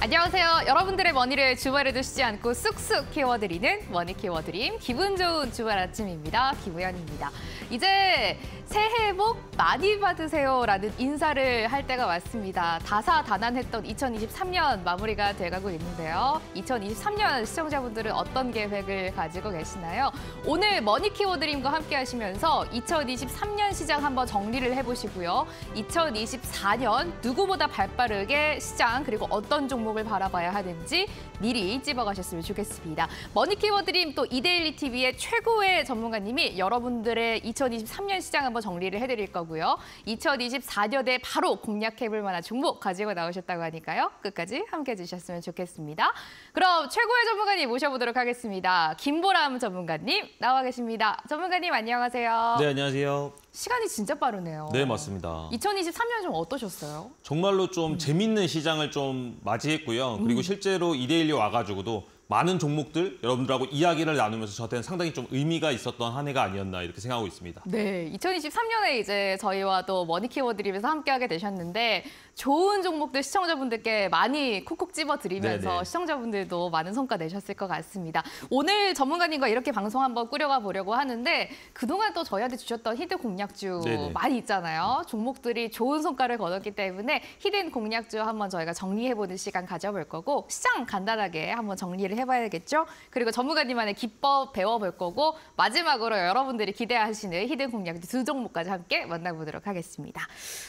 안녕하세요. 여러분들의 머니를 주말에 두시지 않고 쑥쑥 키워드리는 머니 키워드림 기분 좋은 주말 아침입니다. 김우현입니다. 이제 새해 복 많이 받으세요라는 인사를 할 때가 왔습니다. 다사다난했던 2023년 마무리가 돼가고 있는데요. 2023년 시청자분들은 어떤 계획을 가지고 계시나요? 오늘 머니 키워드림과 함께 하시면서 2023년 시장 한번 정리를 해보시고요. 2024년 누구보다 발빠르게 시장 그리고 어떤 종목 종목을 바라봐야 하는지 미리 찝어가셨으면 좋겠습니다. 머니 키워드림 또 이데일리 TV의 최고의 전문가님이 여러분들의 2023년 시장 한번 정리를 해드릴 거고요. 2024년에 바로 공략해볼 만한 종목 가지고 나오셨다고 하니까요. 끝까지 함께해 주셨으면 좋겠습니다. 그럼 최고의 전문가님 모셔보도록 하겠습니다. 김보람 전문가님 나와 계십니다. 전문가님 안녕하세요. 네, 안녕하세요. 시간이 진짜 빠르네요. 네, 맞습니다. 2023년 좀 어떠셨어요? 정말로 좀 음. 재밌는 시장을 좀 맞이했고요. 그리고 음. 실제로 이데일리 와가지고도 많은 종목들 여러분들하고 이야기를 나누면서 저한테는 상당히 좀 의미가 있었던 한 해가 아니었나 이렇게 생각하고 있습니다. 네, 2023년에 이제 저희와 또 머니키워드립에서 함께하게 되셨는데 좋은 종목들 시청자분들께 많이 콕콕 집어드리면서 네네. 시청자분들도 많은 성과 내셨을 것 같습니다. 오늘 전문가님과 이렇게 방송 한번 꾸려가 보려고 하는데 그동안 또 저희한테 주셨던 히든 공략주 네네. 많이 있잖아요. 종목들이 좋은 성과를 거뒀기 때문에 히든 공략주 한번 저희가 정리해보는 시간 가져볼 거고 시장 간단하게 한번 정리를 해봐야겠죠? 그리고 전문가님만의 기법 배워볼 거고 마지막으로 여러분들이 기대하시는 히든 공략두 종목까지 함께 만나보도록 하겠습니다.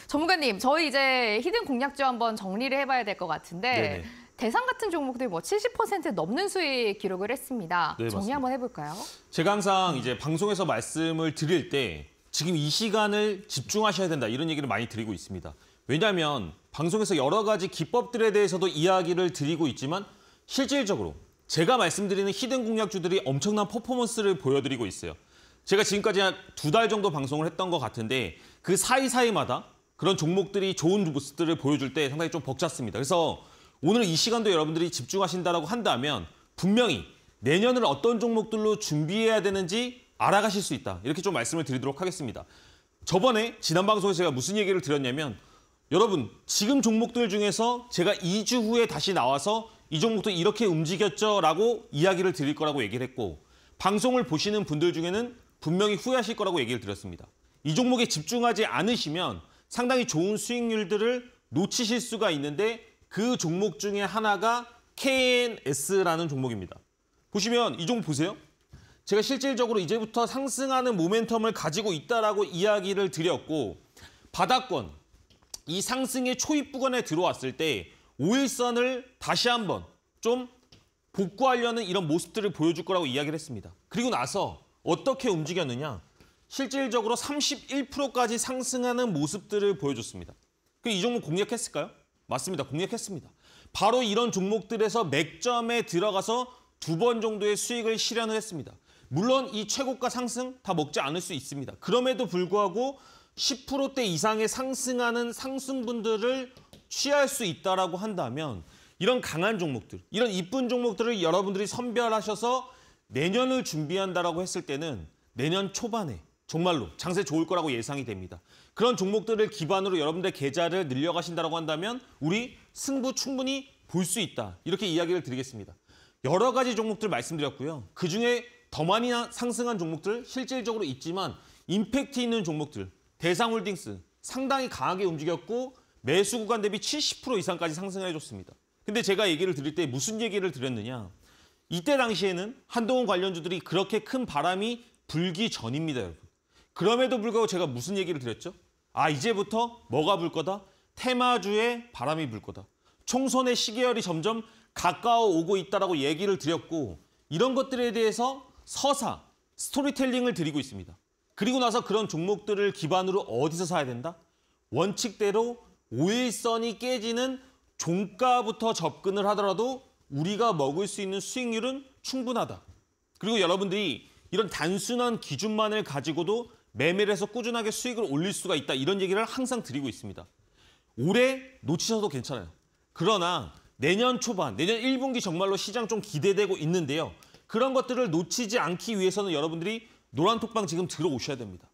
전문가님, 저희 이제 히든 공략주 한번 정리를 해봐야 될 것 같은데 네네. 대상 같은 종목들이 뭐 70% 넘는 수익 기록을 했습니다. 네, 정리 맞습니다. 한번 해볼까요? 제가 항상 이제 방송에서 말씀을 드릴 때 지금 이 시간을 집중하셔야 된다 이런 얘기를 많이 드리고 있습니다. 왜냐하면 방송에서 여러 가지 기법들에 대해서도 이야기를 드리고 있지만 실질적으로 제가 말씀드리는 히든 공략주들이 엄청난 퍼포먼스를 보여드리고 있어요. 제가 지금까지 한 두 달 정도 방송을 했던 것 같은데 그 사이사이마다 그런 종목들이 좋은 모스들을 보여줄 때 상당히 좀 벅찼습니다. 그래서 오늘 이 시간도 여러분들이 집중하신다고 한다면 분명히 내년을 어떤 종목들로 준비해야 되는지 알아가실 수 있다. 이렇게 좀 말씀을 드리도록 하겠습니다. 저번에 지난 방송에서 제가 무슨 얘기를 드렸냐면 여러분 지금 종목들 중에서 제가 2주 후에 다시 나와서 이 종목도 이렇게 움직였죠라고 이야기를 드릴 거라고 얘기를 했고 방송을 보시는 분들 중에는 분명히 후회하실 거라고 얘기를 드렸습니다. 이 종목에 집중하지 않으시면 상당히 좋은 수익률들을 놓치실 수가 있는데 그 종목 중에 하나가 KNS라는 종목입니다. 보시면 이 종목 보세요. 제가 실질적으로 이제부터 상승하는 모멘텀을 가지고 있다라고 이야기를 드렸고 바닥권 이 상승의 초입 부근에 들어왔을 때 5일선을 다시 한번 좀 복구하려는 이런 모습들을 보여줄 거라고 이야기를 했습니다. 그리고 나서 어떻게 움직였느냐. 실질적으로 31%까지 상승하는 모습들을 보여줬습니다. 이 종목 공략했을까요? 맞습니다. 공략했습니다. 바로 이런 종목들에서 맥점에 들어가서 두 번 정도의 수익을 실현을 했습니다. 물론 이 최고가 상승 다 먹지 않을 수 있습니다. 그럼에도 불구하고 10%대 이상의 상승하는 상승분들을 취할 수 있다라고 한다면 이런 강한 종목들, 이런 이쁜 종목들을 여러분들이 선별하셔서 내년을 준비한다라고 했을 때는 내년 초반에 정말로 장세 좋을 거라고 예상이 됩니다. 그런 종목들을 기반으로 여러분들 계좌를 늘려가신다고 한다면 우리 승부 충분히 볼 수 있다. 이렇게 이야기를 드리겠습니다. 여러 가지 종목들 말씀드렸고요. 그중에 더 많이 상승한 종목들 실질적으로 있지만 임팩트 있는 종목들 대상홀딩스 상당히 강하게 움직였고 매수 구간 대비 70% 이상까지 상승해줬습니다. 근데 제가 얘기를 드릴 때 무슨 얘기를 드렸느냐. 이때 당시에는 한동훈 관련주들이 그렇게 큰 바람이 불기 전입니다, 여러분. 그럼에도 불구하고 제가 무슨 얘기를 드렸죠? 아, 이제부터 뭐가 불 거다? 테마주의 바람이 불 거다. 총선의 시계열이 점점 가까워오고 있다라고 얘기를 드렸고 이런 것들에 대해서 서사, 스토리텔링을 드리고 있습니다. 그리고 나서 그런 종목들을 기반으로 어디서 사야 된다? 원칙대로 오일선이 깨지는 종가부터 접근을 하더라도 우리가 먹을 수 있는 수익률은 충분하다. 그리고 여러분들이 이런 단순한 기준만을 가지고도 매매를 해서 꾸준하게 수익을 올릴 수가 있다. 이런 얘기를 항상 드리고 있습니다. 올해 놓치셔도 괜찮아요. 그러나 내년 초반, 내년 1분기 정말로 시장 좀 기대되고 있는데요. 그런 것들을 놓치지 않기 위해서는 여러분들이 노란톡방 지금 들어오셔야 됩니다.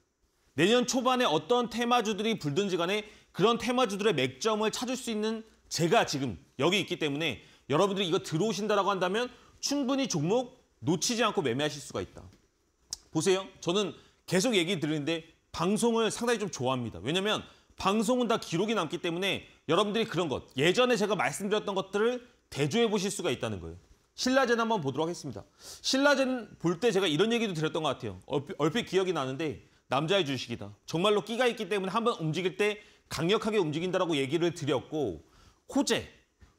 내년 초반에 어떤 테마주들이 불든지 간에 그런 테마주들의 맥점을 찾을 수 있는 제가 지금 여기 있기 때문에 여러분들이 이거 들어오신다라고 한다면 충분히 종목 놓치지 않고 매매하실 수가 있다. 보세요. 저는 계속 얘기 드리는데 방송을 상당히 좀 좋아합니다. 왜냐면 하 방송은 다 기록이 남기 때문에 여러분들이 그런 것, 예전에 제가 말씀드렸던 것들을 대조해 보실 수가 있다는 거예요. 신라젠 한번 보도록 하겠습니다. 신라젠 볼 때 제가 이런 얘기도 드렸던 것 같아요. 얼핏, 얼핏 기억이 나는데 남자의 주식이다. 정말로 끼가 있기 때문에 한번 움직일 때 강력하게 움직인다라고 얘기를 드렸고 호재,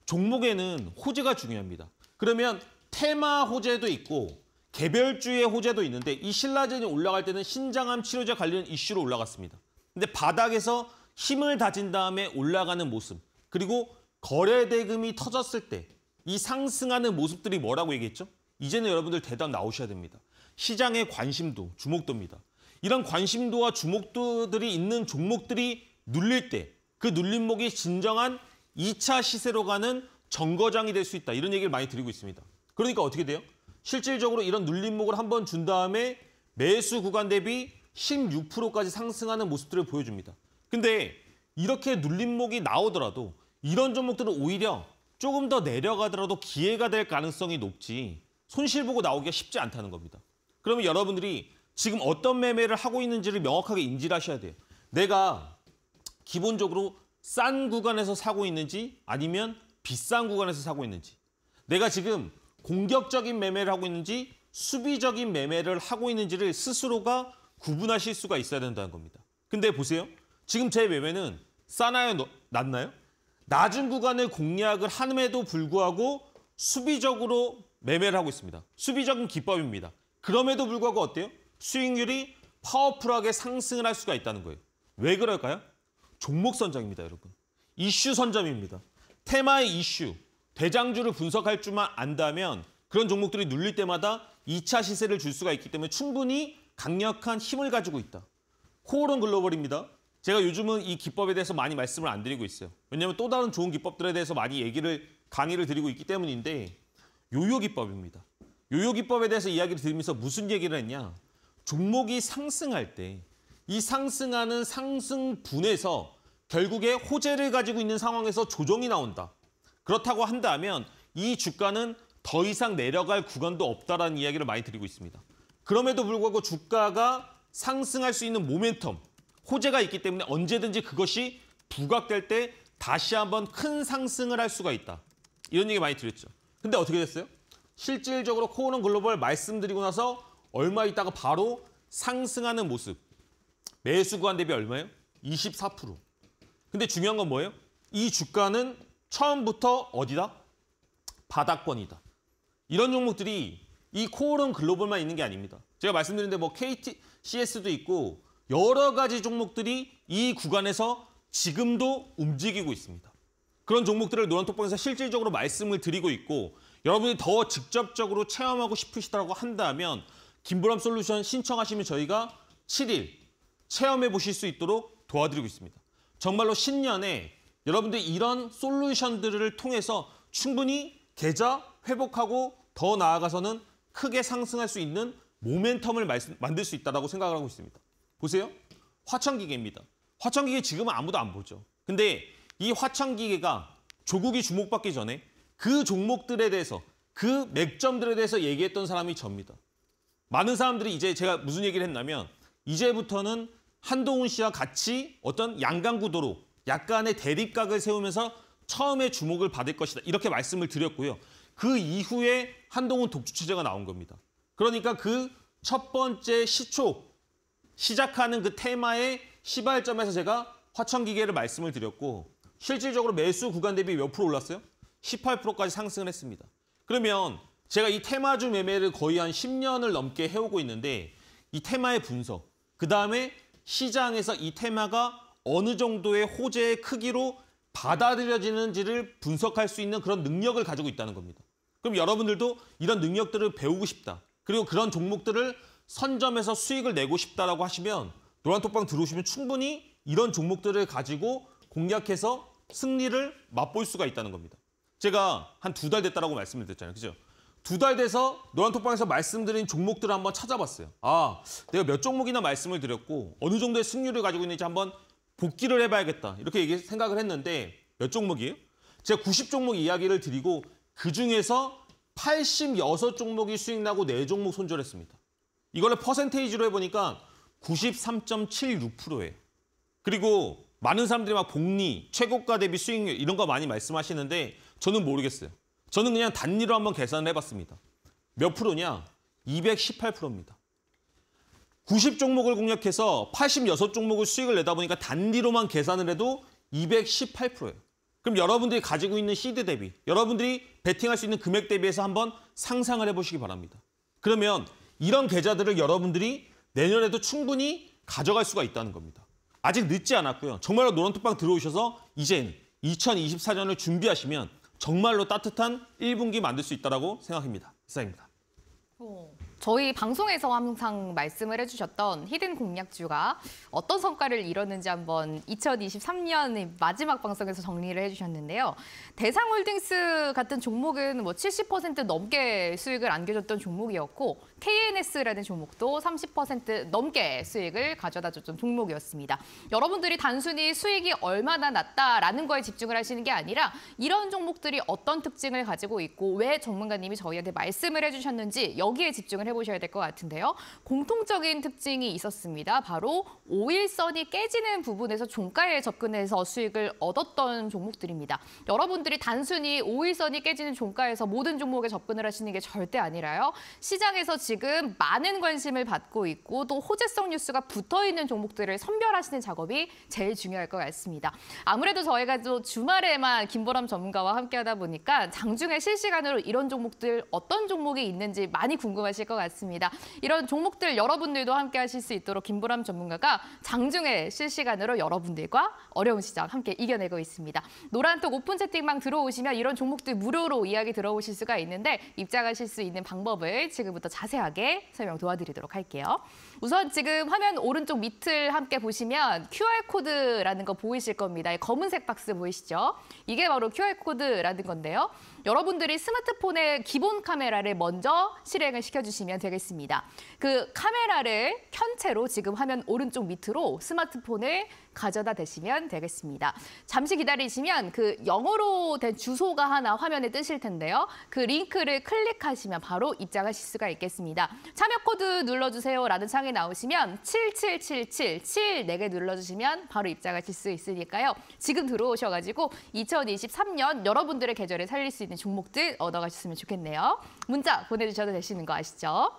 종목에는 호재가 중요합니다. 그러면 테마 호재도 있고 개별주의 호재도 있는데 이 신라젠이 올라갈 때는 신장암 치료제 관련 이슈로 올라갔습니다. 근데 바닥에서 힘을 다진 다음에 올라가는 모습 그리고 거래 대금이 터졌을 때 이 상승하는 모습들이 뭐라고 얘기했죠? 이제는 여러분들 대답 나오셔야 됩니다. 시장의 관심도, 주목도입니다. 이런 관심도와 주목도들이 있는 종목들이 눌릴 때 그 눌림목이 진정한 2차 시세로 가는 정거장이 될 수 있다. 이런 얘기를 많이 드리고 있습니다. 그러니까 어떻게 돼요? 실질적으로 이런 눌림목을 한번준 다음에 매수 구간 대비 16%까지 상승하는 모습들을 보여줍니다. 근데 이렇게 눌림목이 나오더라도 이런 종목들은 오히려 조금 더 내려가더라도 기회가 될 가능성이 높지 손실 보고 나오기가 쉽지 않다는 겁니다. 그러면 여러분들이 지금 어떤 매매를 하고 있는지를 명확하게 인지를 하셔야 돼요. 내가 기본적으로 싼 구간에서 사고 있는지 아니면 비싼 구간에서 사고 있는지 내가 지금 공격적인 매매를 하고 있는지 수비적인 매매를 하고 있는지를 스스로가 구분하실 수가 있어야 된다는 겁니다. 근데 보세요. 지금 제 매매는 싸나요? 낮나요? 낮은 구간을 공략을 함에도 불구하고 수비적으로 매매를 하고 있습니다. 수비적인 기법입니다. 그럼에도 불구하고 어때요? 수익률이 파워풀하게 상승을 할 수가 있다는 거예요. 왜 그럴까요? 종목 선정입니다, 여러분. 이슈 선점입니다. 테마의 이슈, 대장주를 분석할 줄만 안다면 그런 종목들이 눌릴 때마다 2차 시세를 줄 수가 있기 때문에 충분히 강력한 힘을 가지고 있다. 코오롱 글로벌입니다. 제가 요즘은 이 기법에 대해서 많이 말씀을 안 드리고 있어요. 왜냐하면 또 다른 좋은 기법들에 대해서 많이 얘기를 강의를 드리고 있기 때문인데 요요 기법입니다. 요요 기법에 대해서 이야기를 들으면서 무슨 얘기를 했냐. 종목이 상승할 때이 상승하는 상승분에서 결국에 호재를 가지고 있는 상황에서 조정이 나온다. 그렇다고 한다면 이 주가는 더 이상 내려갈 구간도 없다라는 이야기를 많이 드리고 있습니다. 그럼에도 불구하고 주가가 상승할 수 있는 모멘텀, 호재가 있기 때문에 언제든지 그것이 부각될 때 다시 한번 큰 상승을 할 수가 있다. 이런 얘기 많이 드렸죠. 근데 어떻게 됐어요? 실질적으로 코오롱 글로벌 말씀드리고 나서 얼마 있다가 바로 상승하는 모습. 매수 구간 대비 얼마예요? 24%. 근데 중요한 건 뭐예요? 이 주가는 처음부터 어디다? 바닥권이다. 이런 종목들이 이 코오롱 글로벌만 있는 게 아닙니다. 제가 말씀드린데 뭐 KT, CS도 있고 여러 가지 종목들이 이 구간에서 지금도 움직이고 있습니다. 그런 종목들을 노란톡방에서 실질적으로 말씀을 드리고 있고 여러분이 더 직접적으로 체험하고 싶으시다고 한다면 김보람 솔루션 신청하시면 저희가 7일 체험해 보실 수 있도록 도와드리고 있습니다. 정말로 신년에 여러분들 이런 솔루션들을 통해서 충분히 계좌 회복하고 더 나아가서는 크게 상승할 수 있는 모멘텀을 만들 수 있다고 생각을 하고 있습니다. 보세요. 화천기계입니다. 화천기계 지금은 아무도 안 보죠. 근데 이 화천기계가 조국이 주목받기 전에 그 종목들에 대해서 그 맥점들에 대해서 얘기했던 사람이 접니다. 많은 사람들이 이제 제가 무슨 얘기를 했냐면 이제부터는 한동훈 씨와 같이 어떤 양강 구도로 약간의 대립각을 세우면서 처음에 주목을 받을 것이다. 이렇게 말씀을 드렸고요. 그 이후에 한동훈 독주 체제가 나온 겁니다. 그러니까 그 첫 번째 시초 시작하는 그 테마의 시발점에서 제가 화천기계를 말씀을 드렸고 실질적으로 매수 구간 대비 몇 프로 올랐어요? 18%까지 상승을 했습니다. 그러면 제가 이 테마주 매매를 거의 한 10년을 넘게 해오고 있는데 이 테마의 분석, 그 다음에 시장에서 이 테마가 어느 정도의 호재의 크기로 받아들여지는지를 분석할 수 있는 그런 능력을 가지고 있다는 겁니다. 그럼 여러분들도 이런 능력들을 배우고 싶다. 그리고 그런 종목들을 선점해서 수익을 내고 싶다라고 하시면 노란톡방 들어오시면 충분히 이런 종목들을 가지고 공략해서 승리를 맛볼 수가 있다는 겁니다. 제가 한 두 달 됐다라고 말씀을 드렸잖아요. 그죠? 두달 돼서 노란톡방에서 말씀드린 종목들을 한번 찾아봤어요. 아, 내가 몇 종목이나 말씀을 드렸고 어느 정도의 승률을 가지고 있는지 한번 복기를 해봐야겠다. 이렇게 얘기, 생각을 했는데 몇 종목이에요? 제가 90종목 이야기를 드리고 그중에서 86종목이 수익나고 4종목 손절했습니다. 이걸 퍼센테이지로 해보니까 93.76%예요. 그리고 많은 사람들이 막 복리, 최고가 대비 수익률 이런 거 많이 말씀하시는데 저는 모르겠어요. 저는 그냥 단위로 한번 계산을 해봤습니다. 몇 프로냐? 218%입니다. 90종목을 공략해서 86종목을 수익을 내다 보니까 단위로만 계산을 해도 218%예요. 그럼 여러분들이 가지고 있는 시드 대비, 여러분들이 베팅할 수 있는 금액 대비해서 한번 상상을 해보시기 바랍니다. 그러면 이런 계좌들을 여러분들이 내년에도 충분히 가져갈 수가 있다는 겁니다. 아직 늦지 않았고요. 정말로 노란톡방 들어오셔서 이젠 2024년을 준비하시면 정말로 따뜻한 1분기 만들 수 있다고 생각합니다. 이상입니다. 어. 저희 방송에서 항상 말씀을 해주셨던 히든 공략주가 어떤 성과를 이뤘는지 한번 2023년 마지막 방송에서 정리를 해주셨는데요. 대상홀딩스 같은 종목은 뭐 70% 넘게 수익을 안겨줬던 종목이었고 KNS라는 종목도 30% 넘게 수익을 가져다 줬던 종목이었습니다. 여러분들이 단순히 수익이 얼마나 낮다라는 거에 집중을 하시는 게 아니라 이런 종목들이 어떤 특징을 가지고 있고 왜 전문가님이 저희한테 말씀을 해주셨는지 여기에 집중을 해보셔야 될 것 같은데요. 공통적인 특징이 있었습니다. 바로 오일선이 깨지는 부분에서 종가에 접근해서 수익을 얻었던 종목들입니다. 여러분들이 단순히 오일선이 깨지는 종가에서 모든 종목에 접근을 하시는 게 절대 아니라요. 시장에서 지금 많은 관심을 받고 있고 또 호재성 뉴스가 붙어있는 종목들을 선별하시는 작업이 제일 중요할 것 같습니다. 아무래도 저희가 또 주말에만 김보람 전문가와 함께하다 보니까 장중에 실시간으로 이런 종목들 어떤 종목이 있는지 많이 궁금하실 것 같습니다. 이런 종목들 여러분들도 함께하실 수 있도록 김보람 전문가가 장중에 실시간으로 여러분들과 어려운 시장 함께 이겨내고 있습니다. 노란톡 오픈 채팅방 들어오시면 이런 종목들 무료로 이야기 들어오실 수가 있는데 입장하실 수 있는 방법을 지금부터 자세히 자세하게 설명 도와드리도록 할게요. 우선 지금 화면 오른쪽 밑을 함께 보시면 QR코드라는 거 보이실 겁니다. 검은색 박스 보이시죠? 이게 바로 QR코드라는 건데요. 여러분들이 스마트폰의 기본 카메라를 먼저 실행을 시켜주시면 되겠습니다. 그 카메라를 켠 채로 지금 화면 오른쪽 밑으로 스마트폰을 가져다 대시면 되겠습니다. 잠시 기다리시면 그 영어로 된 주소가 하나 화면에 뜨실 텐데요. 그 링크를 클릭하시면 바로 입장하실 수가 있겠습니다. 참여 코드 눌러주세요라는 창에 나오시면 7777 7 4개 눌러주시면 바로 입장하실 수 있으니까요. 지금 들어오셔가지고 2023년 여러분들의 계절에 살릴 수 있는 종목들 얻어가셨으면 좋겠네요. 문자 보내주셔도 되시는 거 아시죠?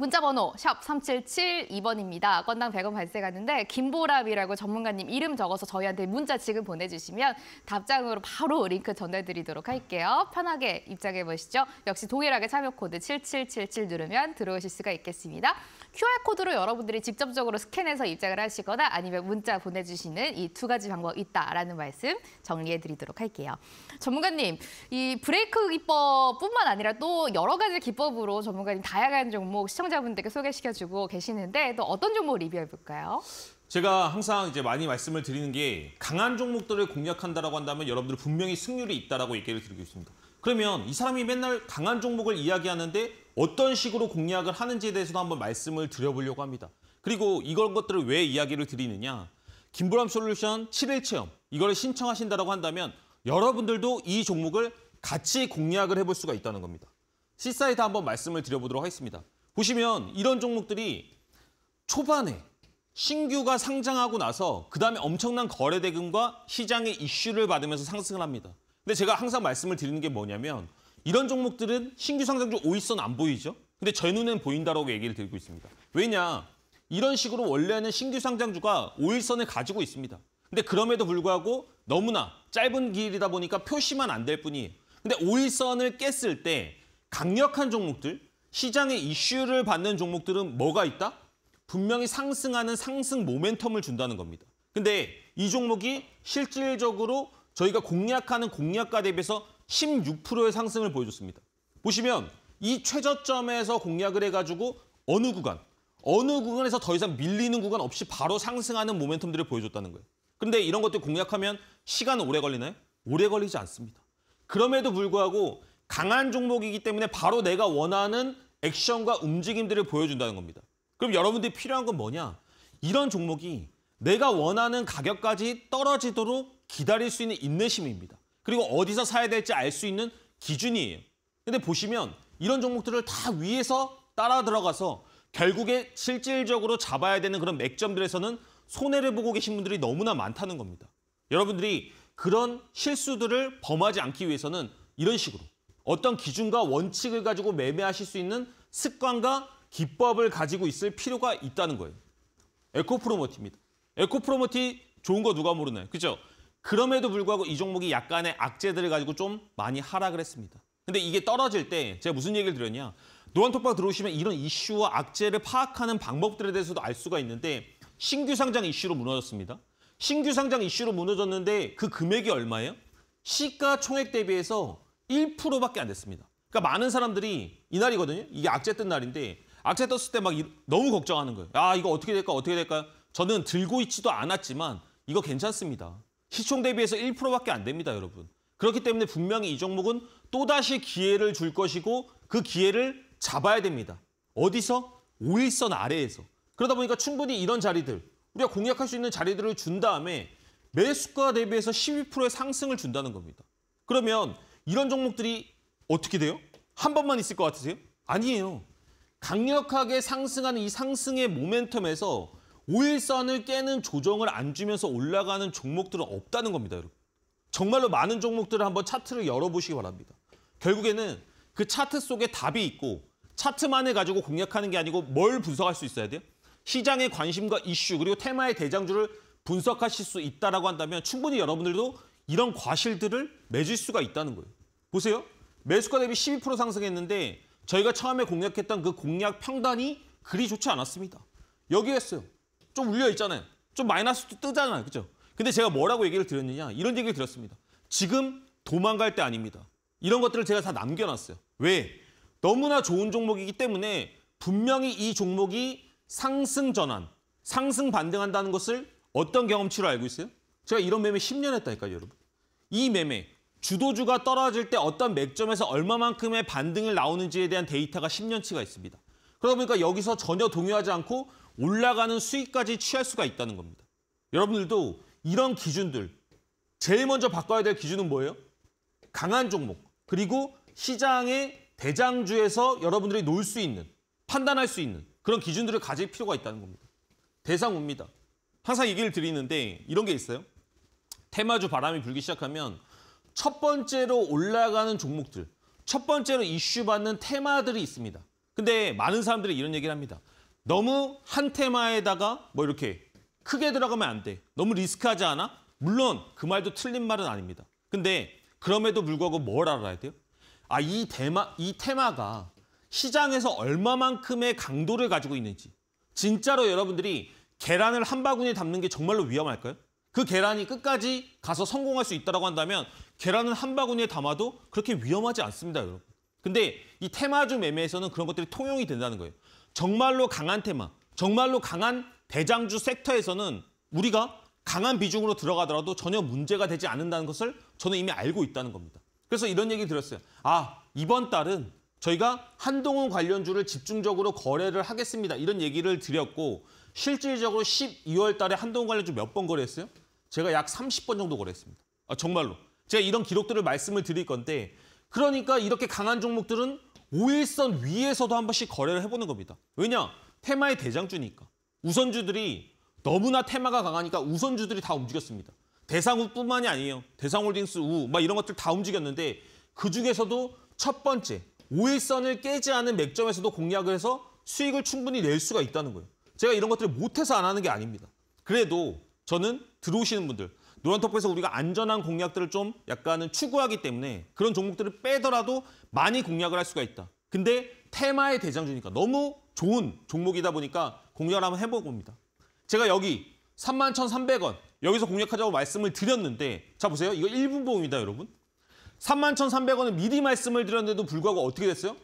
문자 번호 샵 3772번입니다. 건당 100원 발생하는데 김보람이라고 전문가님 이름 적어서 저희한테 문자 지금 보내주시면 답장으로 바로 링크 전달드리도록 할게요. 편하게 입장해 보시죠. 역시 동일하게 참여 코드 7777 누르면 들어오실 수가 있겠습니다. QR코드로 여러분들이 직접적으로 스캔해서 입장을 하시거나 아니면 문자 보내주시는 이 두 가지 방법이 있다라는 말씀 정리해드리도록 할게요. 전문가님, 이 브레이크 기법뿐만 아니라 또 여러 가지 기법으로 전문가님 다양한 종목 시청자분들께 소개시켜주고 계시는데 또 어떤 종목 리뷰해볼까요? 제가 항상 이제 많이 말씀을 드리는 게 강한 종목들을 공략한다라고 한다면 여러분들 분명히 승률이 있다라고 얘기를 드리고 있습니다. 그러면 이 사람이 맨날 강한 종목을 이야기하는데 어떤 식으로 공략을 하는지에 대해서도 한번 말씀을 드려보려고 합니다. 그리고 이걸 것들을 왜 이야기를 드리느냐. 김보람 솔루션 7일 체험 이걸 신청하신다고 한다면 여러분들도 이 종목을 같이 공략을 해볼 수가 있다는 겁니다. c 사이트 한번 말씀을 드려보도록 하겠습니다. 보시면 이런 종목들이 초반에 신규가 상장하고 나서 그다음에 엄청난 거래 대금과 시장의 이슈를 받으면서 상승을 합니다. 근데 제가 항상 말씀을 드리는 게 뭐냐면 이런 종목들은 신규 상장주 5일선안 보이죠? 근데 제 눈엔 보인다라고 얘기를 드리고 있습니다. 왜냐? 이런 식으로 원래는 신규 상장주가 5일선을 가지고 있습니다. 근데 그럼에도 불구하고 너무나 짧은 길이다 보니까 표시만 안 될 뿐이에요. 근데 5일선을 깼을 때 강력한 종목들, 시장의 이슈를 받는 종목들은 뭐가 있다? 분명히 상승하는 상승 모멘텀을 준다는 겁니다. 근데 이 종목이 실질적으로 저희가 공략하는 공략가 대비해서 16%의 상승을 보여줬습니다. 보시면 이 최저점에서 공략을 해가지고 어느 구간, 어느 구간에서 더 이상 밀리는 구간 없이 바로 상승하는 모멘텀들을 보여줬다는 거예요. 그런데 이런 것들 공략하면 시간 오래 걸리나요? 오래 걸리지 않습니다. 그럼에도 불구하고 강한 종목이기 때문에 바로 내가 원하는 액션과 움직임들을 보여준다는 겁니다. 그럼 여러분들이 필요한 건 뭐냐? 이런 종목이 내가 원하는 가격까지 떨어지도록 기다릴 수 있는 인내심입니다. 그리고 어디서 사야 될지 알 수 있는 기준이에요. 근데 보시면 이런 종목들을 다 위에서 따라 들어가서 결국에 실질적으로 잡아야 되는 그런 맥점들에서는 손해를 보고 계신 분들이 너무나 많다는 겁니다. 여러분들이 그런 실수들을 범하지 않기 위해서는 이런 식으로 어떤 기준과 원칙을 가지고 매매하실 수 있는 습관과 기법을 가지고 있을 필요가 있다는 거예요. 에코프로모티입니다. 에코프로모티 좋은 거 누가 모르나요? 그렇죠? 그럼에도 불구하고 이 종목이 약간의 악재들을 가지고 좀 많이 하락을 했습니다. 근데 이게 떨어질 때 제가 무슨 얘기를 드렸냐. 노안톡방 들어오시면 이런 이슈와 악재를 파악하는 방법들에 대해서도 알 수가 있는데 신규 상장 이슈로 무너졌습니다. 신규 상장 이슈로 무너졌는데 그 금액이 얼마예요? 시가총액 대비해서 1%밖에 안 됐습니다. 그러니까 많은 사람들이 이날이거든요. 이게 악재 뜬 날인데 악재 떴을 때 막 너무 걱정하는 거예요. 아 이거 어떻게 될까 어떻게 될까 저는 들고 있지도 않았지만 이거 괜찮습니다. 시총 대비해서 1%밖에 안 됩니다, 여러분. 그렇기 때문에 분명히 이 종목은 또다시 기회를 줄 것이고 그 기회를 잡아야 됩니다. 어디서? 5일선 아래에서. 그러다 보니까 충분히 이런 자리들, 우리가 공략할 수 있는 자리들을 준 다음에 매수가 대비해서 12%의 상승을 준다는 겁니다. 그러면 이런 종목들이 어떻게 돼요? 한 번만 있을 것 같으세요? 아니에요. 강력하게 상승하는 이 상승의 모멘텀에서 5일선을 깨는 조정을 안 주면서 올라가는 종목들은 없다는 겁니다. 여러분. 정말로 많은 종목들을 한번 차트를 열어보시기 바랍니다. 결국에는 그 차트 속에 답이 있고 차트만을 가지고 공략하는 게 아니고 뭘 분석할 수 있어야 돼요? 시장의 관심과 이슈 그리고 테마의 대장주를 분석하실 수 있다라고 한다면 충분히 여러분들도 이런 과실들을 맺을 수가 있다는 거예요. 보세요. 매수가 대비 12% 상승했는데 저희가 처음에 공략했던 그 공략 평단이 그리 좋지 않았습니다. 여기였어요. 좀 울려 있잖아요. 좀 마이너스도 뜨잖아요. 그죠? 근데 제가 뭐라고 얘기를 드렸느냐? 이런 얘기를 드렸습니다. 지금 도망갈 때 아닙니다. 이런 것들을 제가 다 남겨놨어요. 왜? 너무나 좋은 종목이기 때문에 분명히 이 종목이 상승 전환, 상승 반등한다는 것을 어떤 경험치로 알고 있어요? 제가 이런 매매 10년 했다니까요, 여러분. 이 매매, 주도주가 떨어질 때 어떤 맥점에서 얼마만큼의 반등을 나오는지에 대한 데이터가 10년치가 있습니다. 그러다 보니까 여기서 전혀 동요하지 않고 올라가는 수익까지 취할 수가 있다는 겁니다. 여러분들도 이런 기준들, 제일 먼저 바꿔야 될 기준은 뭐예요? 강한 종목, 그리고 시장의 대장주에서 여러분들이 놀 수 있는, 판단할 수 있는 그런 기준들을 가질 필요가 있다는 겁니다. 대상우입니다. 항상 얘기를 드리는데 이런 게 있어요. 테마주 바람이 불기 시작하면 첫 번째로 올라가는 종목들, 첫 번째로 이슈 받는 테마들이 있습니다. 근데 많은 사람들이 이런 얘기를 합니다. 너무 한 테마에다가 뭐 이렇게 크게 들어가면 안 돼. 너무 리스크하지 않아? 물론 그 말도 틀린 말은 아닙니다. 근데 그럼에도 불구하고 뭘 알아야 돼요? 아, 이 테마, 이 테마가 시장에서 얼마만큼의 강도를 가지고 있는지. 진짜로 여러분들이 계란을 한 바구니에 담는 게 정말로 위험할까요? 그 계란이 끝까지 가서 성공할 수 있다고 한다면 계란을한 바구니에 담아도 그렇게 위험하지 않습니다, 여러분. 근데 이 테마주 매매에서는 그런 것들이 통용이 된다는 거예요. 정말로 강한 테마, 정말로 강한 대장주 섹터에서는 우리가 강한 비중으로 들어가더라도 전혀 문제가 되지 않는다는 것을 저는 이미 알고 있다는 겁니다. 그래서 이런 얘기 들었어요. 아, 이번 달은 저희가 한동훈 관련주를 집중적으로 거래를 하겠습니다. 이런 얘기를 드렸고 실질적으로 12월 달에 한동훈 관련주 몇 번 거래했어요? 제가 약 30번 정도 거래했습니다. 아, 정말로. 제가 이런 기록들을 말씀을 드릴 건데 그러니까 이렇게 강한 종목들은 5일선 위에서도 한 번씩 거래를 해보는 겁니다. 왜냐? 테마의 대장주니까. 우선주들이 너무나 테마가 강하니까 우선주들이 다 움직였습니다. 대상우뿐만이 아니에요. 대상홀딩스 우, 막 이런 것들 다 움직였는데 그중에서도 첫 번째, 5일선을 깨지 않은 맥점에서도 공략을 해서 수익을 충분히 낼 수가 있다는 거예요. 제가 이런 것들을 못해서 안 하는 게 아닙니다. 그래도 저는 들어오시는 분들, 노란토프에서 우리가 안전한 공략들을 좀 약간은 추구하기 때문에 그런 종목들을 빼더라도 많이 공략을 할 수가 있다. 근데 테마의 대장주니까 너무 좋은 종목이다 보니까 공략을 한번 해보고봅니다 제가 여기 31,300원 여기서 공략하자고 말씀을 드렸는데 자 보세요. 이거 1분 보험이다 여러분. 31,300원은 미리 말씀을 드렸는데도 불구하고 어떻게 됐어요?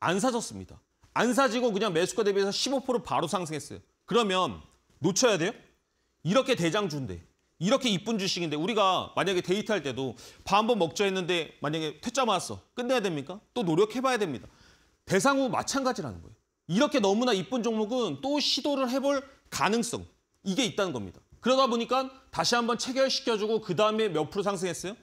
안 사졌습니다. 안 사지고 그냥 매수가 대비해서 15% 바로 상승했어요. 그러면 놓쳐야 돼요? 이렇게 대장주인데 이렇게 이쁜 주식인데 우리가 만약에 데이트할 때도 밥 한 번 먹자 했는데 만약에 퇴짜 맞았어. 끝내야 됩니까? 또 노력해봐야 됩니다. 대상후 마찬가지라는 거예요. 이렇게 너무나 이쁜 종목은 또 시도를 해볼 가능성 이게 있다는 겁니다. 그러다 보니까 다시 한번 체결시켜주고 그 다음에 몇 프로 상승했어요?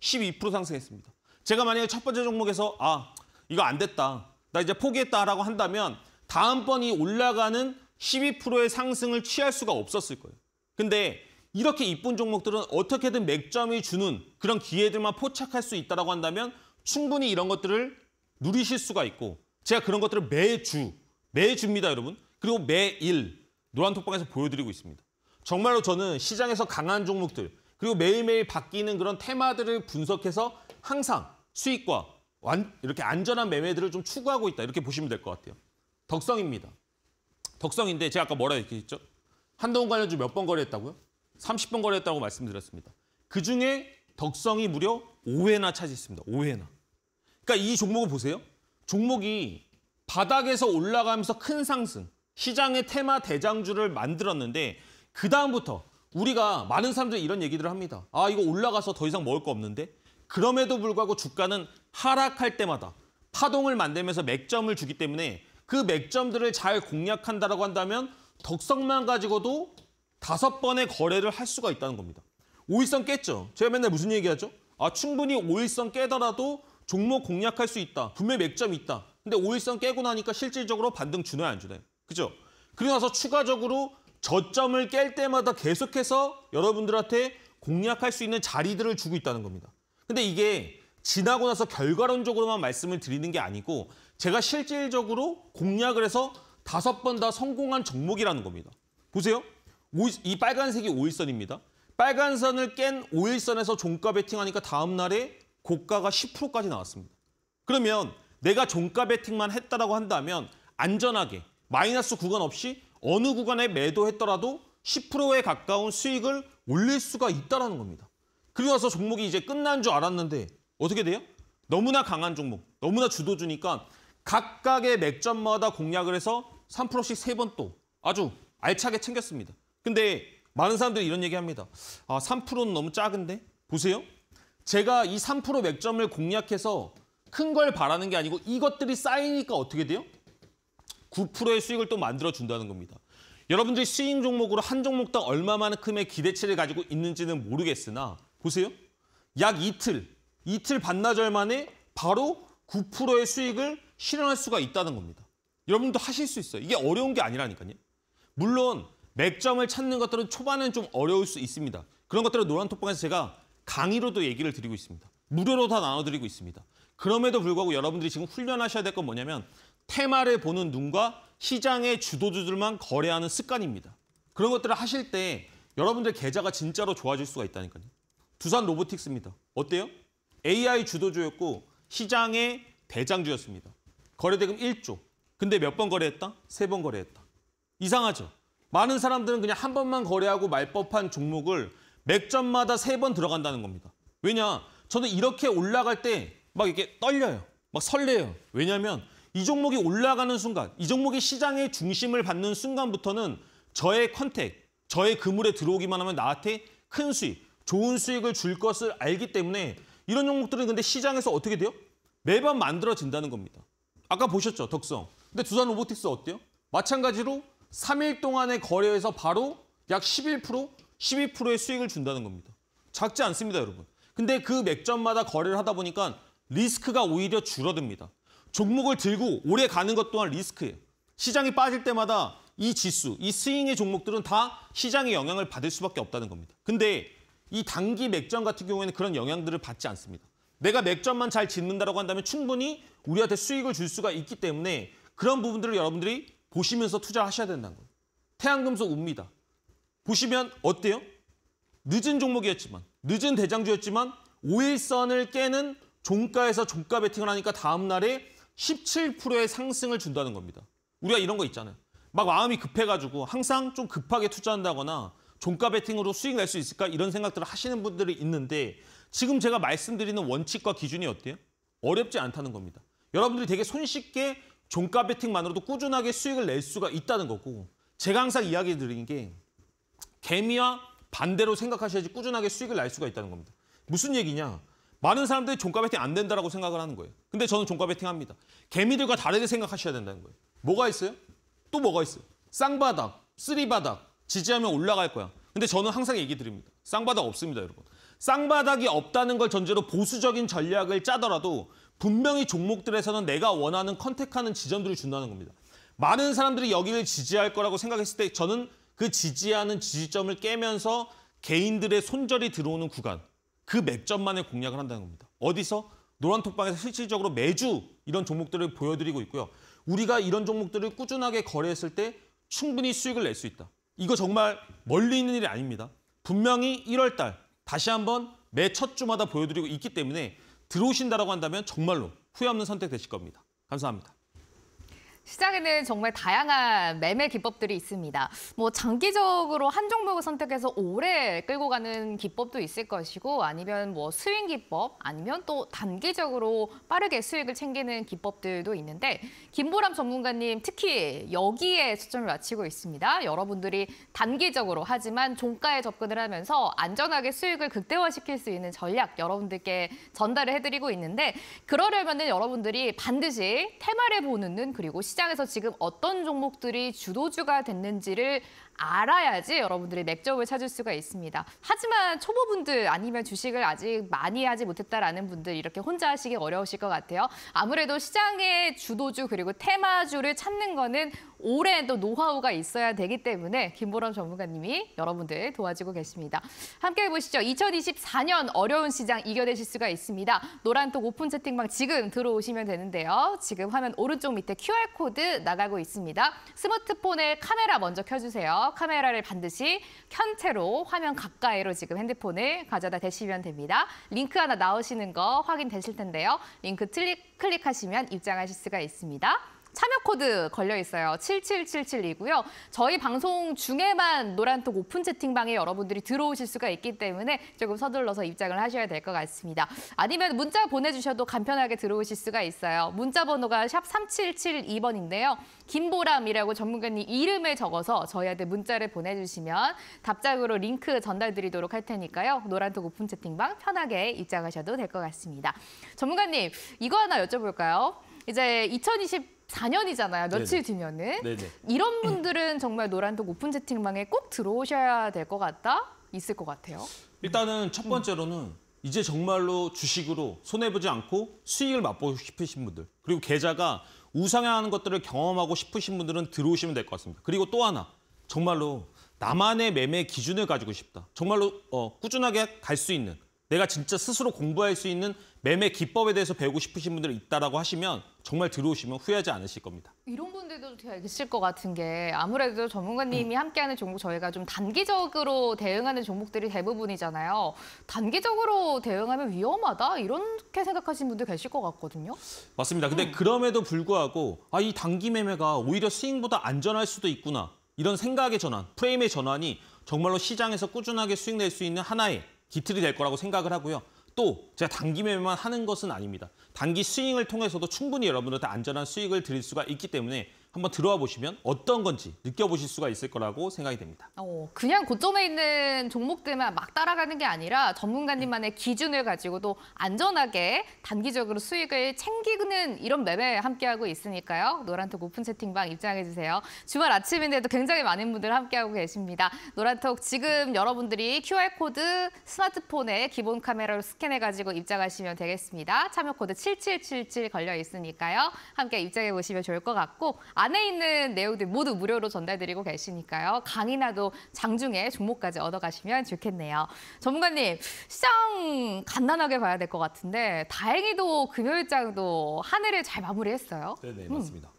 12% 상승했습니다. 제가 만약에 첫 번째 종목에서 아 이거 안 됐다. 나 이제 포기했다라고 한다면 다음번이 올라가는 12%의 상승을 취할 수가 없었을 거예요. 근데 이렇게 이쁜 종목들은 어떻게든 맥점이 주는 그런 기회들만 포착할 수 있다고 한다면 충분히 이런 것들을 누리실 수가 있고 제가 그런 것들을 매주, 매주입니다 여러분. 그리고 매일 노란톡방에서 보여드리고 있습니다. 정말로 저는 시장에서 강한 종목들 그리고 매일매일 바뀌는 그런 테마들을 분석해서 항상 수익과 완, 이렇게 안전한 매매들을 좀 추구하고 있다 이렇게 보시면 될 것 같아요. 덕성입니다. 덕성인데 제가 아까 뭐라 얘기했죠? 한동훈 관련주 몇 번 거래했다고요? 3 0분걸렸다고 말씀드렸습니다. 그중에 덕성이 무려 5회나 차지했습니다. 5회나. 그러니까 이 종목을 보세요. 종목이 바닥에서 올라가면서 큰 상승, 시장의 테마 대장주를 만들었는데 그 다음부터 우리가 많은 사람들이 이런 얘기들을 합니다. 아 이거 올라가서 더 이상 먹을 거 없는데 그럼에도 불구하고 주가는 하락할 때마다 파동을 만들면서 맥점을 주기 때문에 그 맥점들을 잘 공략한다라고 한다면 덕성만 가지고도 다섯 번의 거래를 할 수가 있다는 겁니다. 오일선 깼죠. 제가 맨날 무슨 얘기하죠? 아 충분히 오일선 깨더라도 종목 공략할 수 있다. 분명 히 맥점이 있다. 근데 오일선 깨고 나니까 실질적으로 반등 주나요 안 주나요? 그죠? 그리고 나서 추가적으로 저점을 깰 때마다 계속해서 여러분들한테 공략할 수 있는 자리들을 주고 있다는 겁니다. 근데 이게 지나고 나서 결과론적으로만 말씀을 드리는 게 아니고 제가 실질적으로 공략을 해서 다섯 번 다 성공한 종목이라는 겁니다. 보세요. 이 빨간색이 5일선입니다 빨간선을 깬5일선에서 종가 베팅하니까 다음 날에 고가가 10%까지 나왔습니다. 그러면 내가 종가 베팅만 했다라고 한다면 안전하게 마이너스 구간 없이 어느 구간에 매도했더라도 10%에 가까운 수익을 올릴 수가 있다라는 겁니다. 그리고 나서 종목이 이제 끝난 줄 알았는데 어떻게 돼요? 너무나 강한 종목, 너무나 주도주니까 각각의 맥점마다 공략을 해서 3%씩 3번또 아주 알차게 챙겼습니다. 근데 많은 사람들이 이런 얘기합니다. 아, 3%는 너무 작은데? 보세요. 제가 이 3% 맥점을 공략해서 큰 걸 바라는 게 아니고 이것들이 쌓이니까 어떻게 돼요? 9%의 수익을 또 만들어준다는 겁니다. 여러분들이 수익 종목으로 한 종목당 얼마만큼의 기대치를 가지고 있는지는 모르겠으나 보세요. 약 이틀, 이틀 반나절 만에 바로 9%의 수익을 실현할 수가 있다는 겁니다. 여러분도 하실 수 있어요. 이게 어려운 게 아니라니까요. 물론 맥점을 찾는 것들은 초반에는좀 어려울 수 있습니다. 그런 것들을 노란톡방에서 제가 강의로도 얘기를 드리고 있습니다. 무료로 다 나눠드리고 있습니다. 그럼에도 불구하고 여러분들이 지금 훈련하셔야 될 건 뭐냐면 테마를 보는 눈과 시장의 주도주들만 거래하는 습관입니다. 그런 것들을 하실 때 여러분들 계좌가 진짜로 좋아질 수가 있다니까요. 두산 로보틱스입니다. 어때요? AI 주도주였고 시장의 대장주였습니다. 거래대금 1조. 근데 몇 번 거래했다? 세 번 거래했다. 이상하죠? 많은 사람들은 그냥 한 번만 거래하고 말법한 종목을 맥점마다 세 번 들어간다는 겁니다. 왜냐? 저는 이렇게 올라갈 때 막 이렇게 떨려요. 막 설레요. 왜냐하면 이 종목이 올라가는 순간, 이 종목이 시장의 중심을 받는 순간부터는 저의 컨택, 저의 그물에 들어오기만 하면 나한테 큰 수익, 좋은 수익을 줄 것을 알기 때문에 이런 종목들은 근데 시장에서 어떻게 돼요? 매번 만들어진다는 겁니다. 아까 보셨죠? 덕성. 근데 두산 로보틱스 어때요? 마찬가지로 3일 동안의 거래에서 바로 약 11%, 12%의 수익을 준다는 겁니다. 작지 않습니다, 여러분. 근데 그 맥점마다 거래를 하다 보니까 리스크가 오히려 줄어듭니다. 종목을 들고 오래 가는 것 또한 리스크예요. 시장이 빠질 때마다 이 지수, 이 스윙의 종목들은 다 시장의 영향을 받을 수밖에 없다는 겁니다. 근데 이 단기 맥점 같은 경우에는 그런 영향들을 받지 않습니다. 내가 맥점만 잘 짓는다라고 한다면 충분히 우리한테 수익을 줄 수가 있기 때문에 그런 부분들을 여러분들이 보시면서 투자하셔야 된다는 거예요. 태양금속 웁니다. 보시면 어때요? 늦은 종목이었지만 늦은 대장주였지만 5일선을 깨는 종가에서 종가 베팅을 하니까 다음 날에 17%의 상승을 준다는 겁니다. 우리가 이런 거 있잖아요. 막 마음이 급해가지고 항상 좀 급하게 투자한다거나 종가 베팅으로 수익 낼 수 있을까 이런 생각들을 하시는 분들이 있는데 지금 제가 말씀드리는 원칙과 기준이 어때요? 어렵지 않다는 겁니다. 여러분들이 되게 손쉽게 종가 베팅만으로도 꾸준하게 수익을 낼 수가 있다는 거고 제가 항상 이야기 드리는 게 개미와 반대로 생각하셔야지 꾸준하게 수익을 낼 수가 있다는 겁니다. 무슨 얘기냐? 많은 사람들이 종가 베팅 안 된다라고 생각을 하는 거예요. 근데 저는 종가 베팅 합니다. 개미들과 다르게 생각하셔야 된다는 거예요. 뭐가 있어요? 또 뭐가 있어요? 쌍바닥, 쓰리바닥, 지지하면 올라갈 거야. 근데 저는 항상 얘기 드립니다. 쌍바닥 없습니다, 여러분. 쌍바닥이 없다는 걸 전제로 보수적인 전략을 짜더라도 분명히 종목들에서는 내가 원하는 컨택하는 지점들을 준다는 겁니다. 많은 사람들이 여기를 지지할 거라고 생각했을 때 저는 그 지지하는 지지점을 깨면서 개인들의 손절이 들어오는 구간 그맥점만의 공략을 한다는 겁니다. 어디서? 노란톡방에서 실질적으로 매주 이런 종목들을 보여드리고 있고요. 우리가 이런 종목들을 꾸준하게 거래했을 때 충분히 수익을 낼 수 있다. 이거 정말 멀리 있는 일이 아닙니다. 분명히 1월 달 다시 한번 매 첫 주마다 보여드리고 있기 때문에 들어오신다라고 한다면 정말로 후회 없는 선택 되실 겁니다. 감사합니다. 시장에는 정말 다양한 매매 기법들이 있습니다. 뭐 장기적으로 한 종목을 선택해서 오래 끌고 가는 기법도 있을 것이고 아니면 뭐 스윙 기법 아니면 또 단기적으로 빠르게 수익을 챙기는 기법들도 있는데 김보람 전문가님 특히 여기에 초점을 맞추고 있습니다. 여러분들이 단기적으로 하지만 종가에 접근을 하면서 안전하게 수익을 극대화시킬 수 있는 전략 여러분들께 전달을 해드리고 있는데 그러려면은 여러분들이 반드시 테마를 보는 눈 그리고 시장에서 지금 어떤 종목들이 주도주가 됐는지를 알아야지 여러분들이 맥점을 찾을 수가 있습니다. 하지만 초보분들 아니면 주식을 아직 많이 하지 못했다라는 분들 이렇게 혼자 하시기 어려우실 것 같아요. 아무래도 시장의 주도주 그리고 테마주를 찾는 거는 오랜 또 노하우가 있어야 되기 때문에 김보람 전문가님이 여러분들 도와주고 계십니다. 함께 해 보시죠. 2024년 어려운 시장 이겨내실 수가 있습니다. 노란톡 오픈 채팅방 지금 들어오시면 되는데요. 지금 화면 오른쪽 밑에 QR코드 나가고 있습니다. 스마트폰에 카메라 먼저 켜주세요. 카메라를 반드시 켠 채로 화면 가까이로 지금 핸드폰을 가져다 대시면 됩니다. 링크 하나 나오시는 거 확인되실 텐데요. 링크 클릭, 클릭하시면 입장하실 수가 있습니다. 참여 코드 걸려 있어요. 7777이고요. 저희 방송 중에만 노란톡 오픈 채팅방에 여러분들이 들어오실 수가 있기 때문에 조금 서둘러서 입장을 하셔야 될 것 같습니다. 아니면 문자 보내주셔도 간편하게 들어오실 수가 있어요. 문자 번호가 샵 3772번인데요. 김보람이라고 전문가님 이름을 적어서 저희한테 문자를 보내주시면 답장으로 링크 전달드리도록 할 테니까요. 노란톡 오픈 채팅방 편하게 입장하셔도 될 것 같습니다. 전문가님, 이거 하나 여쭤볼까요? 이제 2020 4년이잖아요. 며칠 네네. 뒤면은. 네네. 이런 분들은 정말 노란톡 오픈 채팅방에 꼭 들어오셔야 될 것 같다? 있을 것 같아요. 일단은 첫 음. 번째로는 이제 정말로 주식으로 손해보지 않고 수익을 맛보고 싶으신 분들 그리고 계좌가 우상향하는 것들을 경험하고 싶으신 분들은 들어오시면 될 것 같습니다. 그리고 또 하나 정말로 나만의 매매 기준을 가지고 싶다. 정말로 어, 꾸준하게 갈 수 있는 내가 진짜 스스로 공부할 수 있는 매매 기법에 대해서 배우고 싶으신 분들 있다라고 하시면 정말 들어오시면 후회하지 않으실 겁니다. 이런 분들도 되게 을것 같은 게 아무래도 전문가님이 음. 함께하는 종목 저희가 좀 단기적으로 대응하는 종목들이 대부분이잖아요. 단기적으로 대응하면 위험하다 이렇게 생각하시는 분들 계실 것 같거든요. 맞습니다. 근데 음. 그럼에도 불구하고 아, 이 단기 매매가 오히려 스윙보다 안전할 수도 있구나 이런 생각의 전환, 프레임의 전환이 정말로 시장에서 꾸준하게 수익 낼 수 있는 하나의 기틀이 될 거라고 생각을 하고요. 또 제가 단기 매매만 하는 것은 아닙니다. 단기 스윙을 통해서도 충분히 여러분들한테 안전한 수익을 드릴 수가 있기 때문에 한번 들어와 보시면 어떤 건지 느껴보실 수가 있을 거라고 생각이 됩니다. 어, 그냥 고점에 있는 종목들만 막 따라가는 게 아니라 전문가님만의 네. 기준을 가지고도 안전하게 단기적으로 수익을 챙기는 이런 매매 함께하고 있으니까요. 노란톡 오픈 채팅방 입장해주세요. 주말 아침인데도 굉장히 많은 분들 함께하고 계십니다. 노란톡 지금 여러분들이 QR코드 스마트폰에 기본 카메라로 스캔해가지고 입장하시면 되겠습니다. 참여 코드 7777 걸려 있으니까요. 함께 입장해보시면 좋을 것 같고 안에 있는 내용들 모두 무료로 전달드리고 계시니까요. 강의나도 장중에 종목까지 얻어가시면 좋겠네요. 전문가님, 시장 간단하게 봐야 될 것 같은데 다행히도 금요일장도 하늘을 잘 마무리했어요. 네, 네 음. 맞습니다.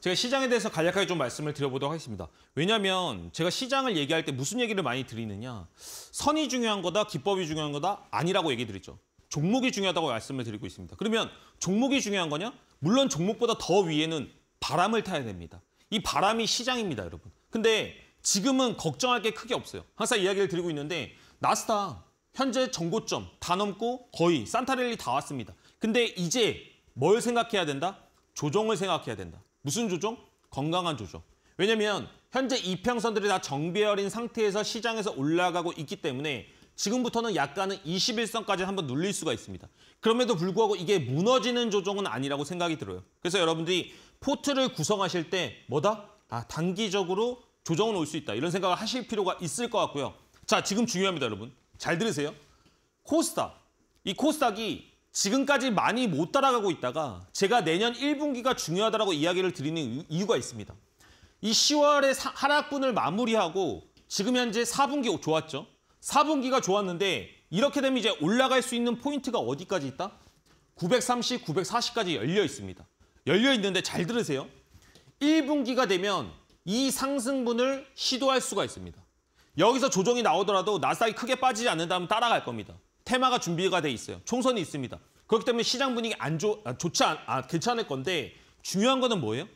제가 시장에 대해서 간략하게 좀 말씀을 드려보도록 하겠습니다. 왜냐하면 제가 시장을 얘기할 때 무슨 얘기를 많이 드리느냐. 선이 중요한 거다, 기법이 중요한 거다 아니라고 얘기 드리죠. 종목이 중요하다고 말씀을 드리고 있습니다. 그러면 종목이 중요한 거냐? 물론 종목보다 더 위에는 바람을 타야 됩니다. 이 바람이 시장입니다, 여러분. 근데 지금은 걱정할 게 크게 없어요. 항상 이야기를 드리고 있는데 나스닥 현재 정고점 다 넘고 거의 산타랠리 다 왔습니다. 근데 이제 뭘 생각해야 된다? 조정을 생각해야 된다. 무슨 조정? 건강한 조정. 왜냐면 현재 이평선들이 다정비열인 상태에서 시장에서 올라가고 있기 때문에 지금부터는 약간은 21선까지 한번 눌릴 수가 있습니다. 그럼에도 불구하고 이게 무너지는 조정은 아니라고 생각이 들어요. 그래서 여러분들이 포트를 구성하실 때 뭐다? 아, 단기적으로 조정은 올 수 있다. 이런 생각을 하실 필요가 있을 것 같고요. 자, 지금 중요합니다, 여러분. 잘 들으세요. 코스닥. 이 코스닥이 지금까지 많이 못 따라가고 있다가 제가 내년 1분기가 중요하다고 이야기를 드리는 이유가 있습니다. 이 10월의 하락분을 마무리하고 지금 현재 4분기 좋았죠. 4분기가 좋았는데 이렇게 되면 이제 올라갈 수 있는 포인트가 어디까지 있다? 930, 940까지 열려 있습니다. 열려 있는데 잘 들으세요. 1분기가 되면 이 상승분을 시도할 수가 있습니다. 여기서 조정이 나오더라도 나스닥이 크게 빠지지 않는다면 따라갈 겁니다. 테마가 준비가 돼 있어요. 총선이 있습니다. 그렇기 때문에 시장 분위기 안 좋, 아, 좋지 않, 아, 괜찮을 건데 중요한 거는 뭐예요?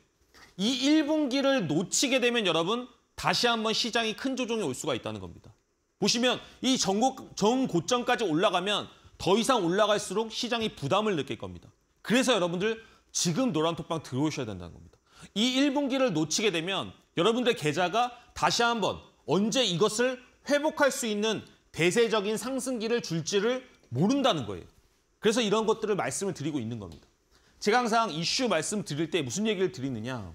이 1분기를 놓치게 되면 여러분 다시 한번 시장이 큰 조정이 올 수가 있다는 겁니다. 보시면 이 전고, 정고점까지 올라가면 더 이상 올라갈수록 시장이 부담을 느낄 겁니다. 그래서 여러분들 지금 노란톡방 들어오셔야 된다는 겁니다. 이 1분기를 놓치게 되면 여러분들 계좌가 다시 한번 언제 이것을 회복할 수 있는 대세적인 상승기를 줄지를 모른다는 거예요. 그래서 이런 것들을 말씀을 드리고 있는 겁니다. 제가 항상 이슈 말씀 드릴 때 무슨 얘기를 드리느냐.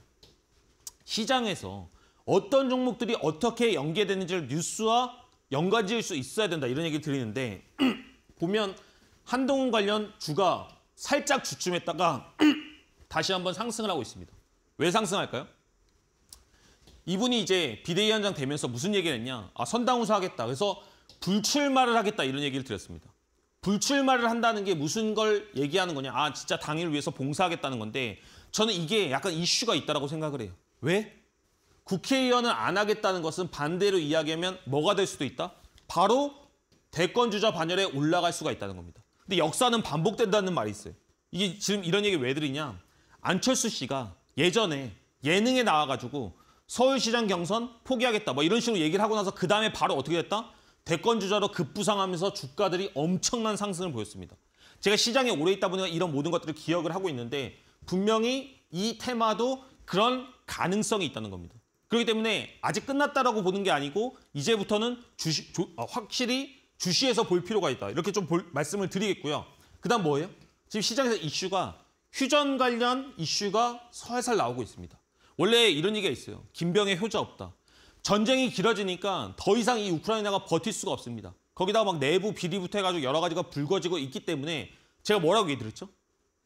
시장에서 어떤 종목들이 어떻게 연계되는지를 뉴스와 연관 지을 수 있어야 된다 이런 얘기를 드리는데 보면 한동훈 관련 주가 살짝 주춤했다가 다시 한번 상승을 하고 있습니다. 왜 상승할까요? 이분이 이제 비대위원장 되면서 무슨 얘기를 했냐. 아, 선당우사 하겠다. 그래서 불출마를 하겠다 이런 얘기를 드렸습니다. 불출마를 한다는 게 무슨 걸 얘기하는 거냐. 아 진짜 당일을 위해서 봉사하겠다는 건데 저는 이게 약간 이슈가 있다고 라 생각을 해요. 왜? 국회의원을 안 하겠다는 것은 반대로 이야기하면 뭐가 될 수도 있다? 바로 대권주자 반열에 올라갈 수가 있다는 겁니다. 근데 역사는 반복된다는 말이 있어요. 이게 지금 이런 얘기 왜 드리냐. 안철수 씨가 예전에 예능에 나와가지고 서울시장 경선 포기하겠다 뭐 이런 식으로 얘기를 하고 나서 그 다음에 바로 어떻게 됐다? 대권 주자로 급부상하면서 주가들이 엄청난 상승을 보였습니다. 제가 시장에 오래 있다 보니까 이런 모든 것들을 기억을 하고 있는데 분명히 이 테마도 그런 가능성이 있다는 겁니다. 그렇기 때문에 아직 끝났다라고 보는 게 아니고 이제부터는 주시, 조, 어, 확실히 주시해서볼 필요가 있다. 이렇게 좀 볼, 말씀을 드리겠고요. 그다음 뭐예요? 지금 시장에서 이슈가 휴전 관련 이슈가 서해살 나오고 있습니다. 원래 이런 얘기가 있어요. 김병의 효자 없다. 전쟁이 길어지니까 더 이상 이 우크라이나가 버틸 수가 없습니다. 거기다가 막 내부 비리부터 해가지고 여러 가지가 불거지고 있기 때문에 제가 뭐라고 얘기 드렸죠?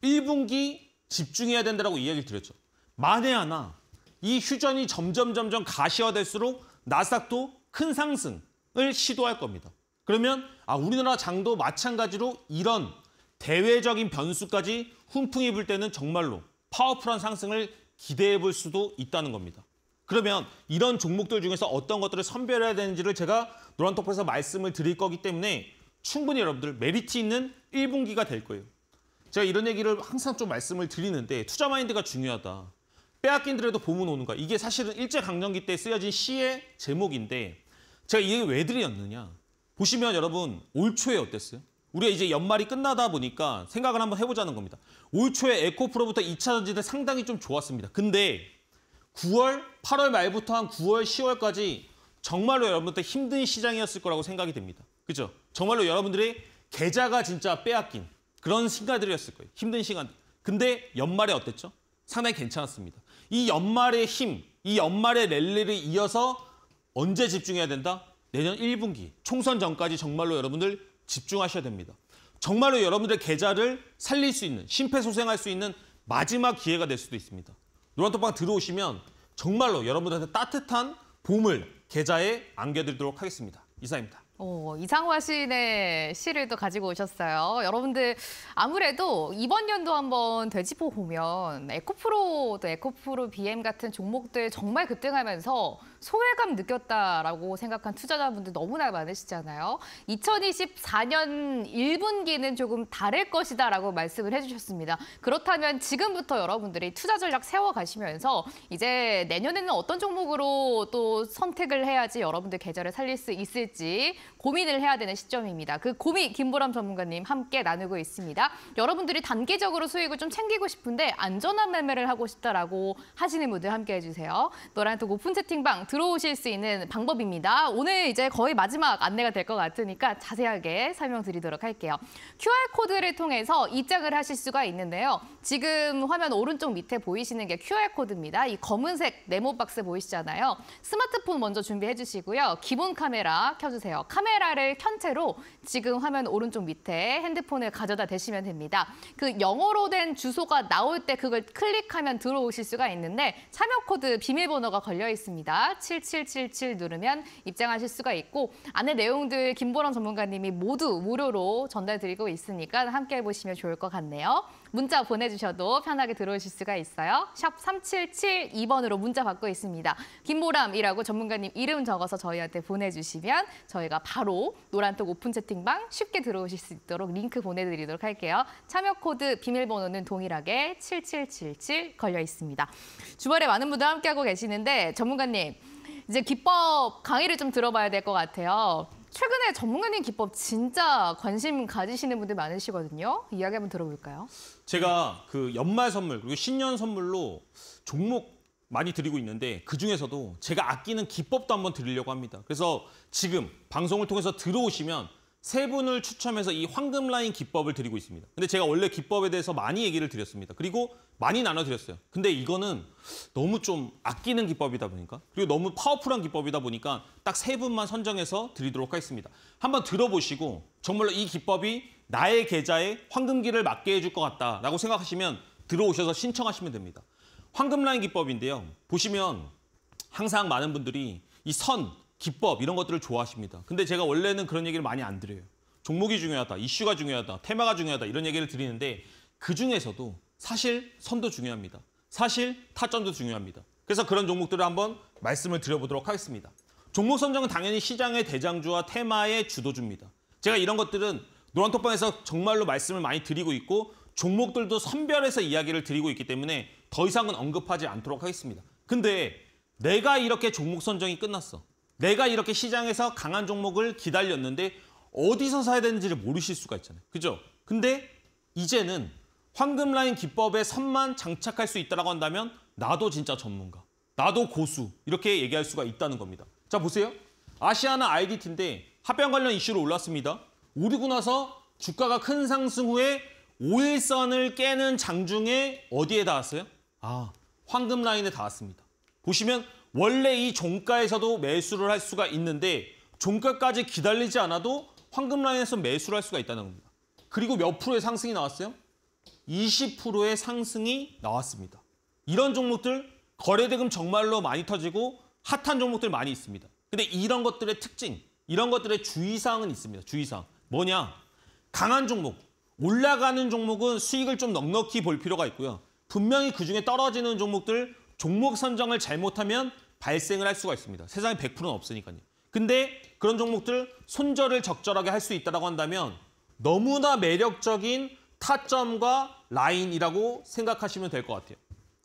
1분기 집중해야 된다고 이야기를 드렸죠. 만에 하나 이 휴전이 점점 점점 가시화될수록 나스닥도 큰 상승을 시도할 겁니다. 그러면 아 우리나라 장도 마찬가지로 이런 대외적인 변수까지 훈풍이 불 때는 정말로 파워풀한 상승을 기대해 볼 수도 있다는 겁니다. 그러면 이런 종목들 중에서 어떤 것들을 선별해야 되는지를 제가 노란톡에서 토 말씀을 드릴 거기 때문에 충분히 여러분들 메리트 있는 1분기가 될 거예요. 제가 이런 얘기를 항상 좀 말씀을 드리는데 투자 마인드가 중요하다. 빼앗긴들에도 보문 오는 거야. 이게 사실은 일제강점기 때 쓰여진 시의 제목인데 제가 이게왜 드렸느냐. 보시면 여러분 올 초에 어땠어요? 우리가 이제 연말이 끝나다 보니까 생각을 한번 해보자는 겁니다. 올 초에 에코프로부터 2차 전지대 상당히 좀 좋았습니다. 근데 9월, 8월 말부터 한 9월, 10월까지 정말로 여러분들 힘든 시장이었을 거라고 생각이 됩니다. 그죠? 정말로 여러분들의 계좌가 진짜 빼앗긴 그런 시간들이었을 거예요. 힘든 시간. 근데 연말에 어땠죠? 상당히 괜찮았습니다. 이 연말의 힘, 이 연말의 랠리를 이어서 언제 집중해야 된다? 내년 1분기, 총선 전까지 정말로 여러분들 집중하셔야 됩니다. 정말로 여러분들의 계좌를 살릴 수 있는, 심폐소생할 수 있는 마지막 기회가 될 수도 있습니다. 노란톡방 들어오시면 정말로 여러분들한테 따뜻한 봄을 계좌에 안겨드리도록 하겠습니다. 이상입니다. 오, 이상화 시인의 시를 또 가지고 오셨어요. 여러분들 아무래도 이번 연도 한번 되짚어 보면 에코프로 에코프로 BM 같은 종목들 정말 급등하면서 소외감 느꼈다라고 생각한 투자자분들 너무나 많으시잖아요. 2024년 1분기는 조금 다를 것이다 라고 말씀을 해주셨습니다. 그렇다면 지금부터 여러분들이 투자 전략 세워가시면서 이제 내년에는 어떤 종목으로 또 선택을 해야지 여러분들 계좌를 살릴 수 있을지 고민을 해야 되는 시점입니다. 그 고민 김보람 전문가님 함께 나누고 있습니다. 여러분들이 단기적으로 수익을 좀 챙기고 싶은데 안전한 매매를 하고 싶다라고 하시는 분들 함께 해주세요. 노란톡 오픈 채팅방 들어오실 수 있는 방법입니다. 오늘 이제 거의 마지막 안내가 될 것 같으니까 자세하게 설명드리도록 할게요. QR코드를 통해서 입장을 하실 수가 있는데요. 지금 화면 오른쪽 밑에 보이시는 게 QR코드입니다. 이 검은색 네모 박스 보이시잖아요. 스마트폰 먼저 준비해 주시고요. 기본 카메라 켜주세요. 카메라 카메라를 켠 채로 지금 화면 오른쪽 밑에 핸드폰을 가져다 대시면 됩니다. 그 영어로 된 주소가 나올 때 그걸 클릭하면 들어오실 수가 있는데 참여 코드 비밀번호가 걸려 있습니다. 7777 누르면 입장하실 수가 있고 안에 내용들 김보람 전문가님이 모두 무료로 전달드리고 있으니까 함께 해보시면 좋을 것 같네요. 문자 보내주셔도 편하게 들어오실 수가 있어요. 샵 3772번으로 문자 받고 있습니다. 김보람이라고 전문가님 이름 적어서 저희한테 보내주시면 저희가 바로 노란톡 오픈 채팅방 쉽게 들어오실 수 있도록 링크 보내드리도록 할게요. 참여 코드 비밀번호는 동일하게 7777 걸려 있습니다. 주말에 많은 분들 함께하고 계시는데 전문가님 이제 기법 강의를 좀 들어봐야 될 것 같아요. 최근에 전문가님 기법 진짜 관심 가지시는 분들 많으시거든요. 이야기 한번 들어볼까요? 제가 그 연말 선물 그리고 신년 선물로 종목 많이 드리고 있는데 그중에서도 제가 아끼는 기법도 한번 드리려고 합니다. 그래서 지금 방송을 통해서 들어오시면 세 분을 추첨해서 이 황금 라인 기법을 드리고 있습니다. 근데 제가 원래 기법에 대해서 많이 얘기를 드렸습니다. 그리고 많이 나눠드렸어요. 근데 이거는 너무 좀 아끼는 기법이다 보니까 그리고 너무 파워풀한 기법이다 보니까 딱 세 분만 선정해서 드리도록 하겠습니다. 한번 들어보시고 정말로 이 기법이 나의 계좌에 황금기를 맞게 해줄 것 같다라고 생각하시면 들어오셔서 신청하시면 됩니다. 황금 라인 기법인데요. 보시면 항상 많은 분들이 이 선, 기법 이런 것들을 좋아하십니다. 근데 제가 원래는 그런 얘기를 많이 안 드려요. 종목이 중요하다, 이슈가 중요하다, 테마가 중요하다 이런 얘기를 드리는데 그중에서도 사실 선도 중요합니다. 사실 타점도 중요합니다. 그래서 그런 종목들을 한번 말씀을 드려보도록 하겠습니다. 종목 선정은 당연히 시장의 대장주와 테마의 주도주입니다. 제가 이런 것들은 노란톡방에서 정말로 말씀을 많이 드리고 있고 종목들도 선별해서 이야기를 드리고 있기 때문에 더 이상은 언급하지 않도록 하겠습니다. 근데 내가 이렇게 종목 선정이 끝났어. 내가 이렇게 시장에서 강한 종목을 기다렸는데 어디서 사야 되는지를 모르실 수가 있잖아요. 그죠? 근데 이제는 황금 라인 기법에 선만 장착할 수 있다고 한다면 나도 진짜 전문가, 나도 고수 이렇게 얘기할 수가 있다는 겁니다. 자 보세요. 아시아나 IDT인데 합병 관련 이슈로 올랐습니다. 오르고 나서 주가가 큰 상승 후에 5일선을 깨는 장중에 어디에 닿았어요? 아, 황금 라인에 닿았습니다. 보시면 원래 이 종가에서도 매수를 할 수가 있는데 종가까지 기다리지 않아도 황금 라인에서 매수를 할 수가 있다는 겁니다. 그리고 몇 프로의 상승이 나왔어요? 20%의 상승이 나왔습니다. 이런 종목들 거래대금 정말로 많이 터지고 핫한 종목들 많이 있습니다. 근데 이런 것들의 특징, 이런 것들의 주의사항은 있습니다. 주의사항. 뭐냐? 강한 종목, 올라가는 종목은 수익을 좀 넉넉히 볼 필요가 있고요. 분명히 그중에 떨어지는 종목들 종목 선정을 잘못하면 발생을 할 수가 있습니다. 세상에 100%는 없으니까요. 근데 그런 종목들 손절을 적절하게 할 수 있다고 한다면 너무나 매력적인 타점과 라인이라고 생각하시면 될 것 같아요.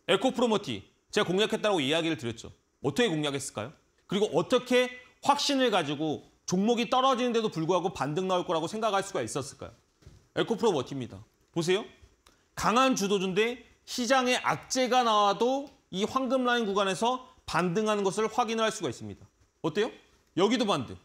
에코프로모티, 제가 공략했다고 이야기를 드렸죠. 어떻게 공략했을까요? 그리고 어떻게 확신을 가지고 종목이 떨어지는데도 불구하고 반등 나올 거라고 생각할 수가 있었을까요? 에코프로모티입니다. 보세요. 강한 주도주인데 시장에 악재가 나와도 이 황금 라인 구간에서 반등하는 것을 확인을 할 수가 있습니다. 어때요? 여기도 반등.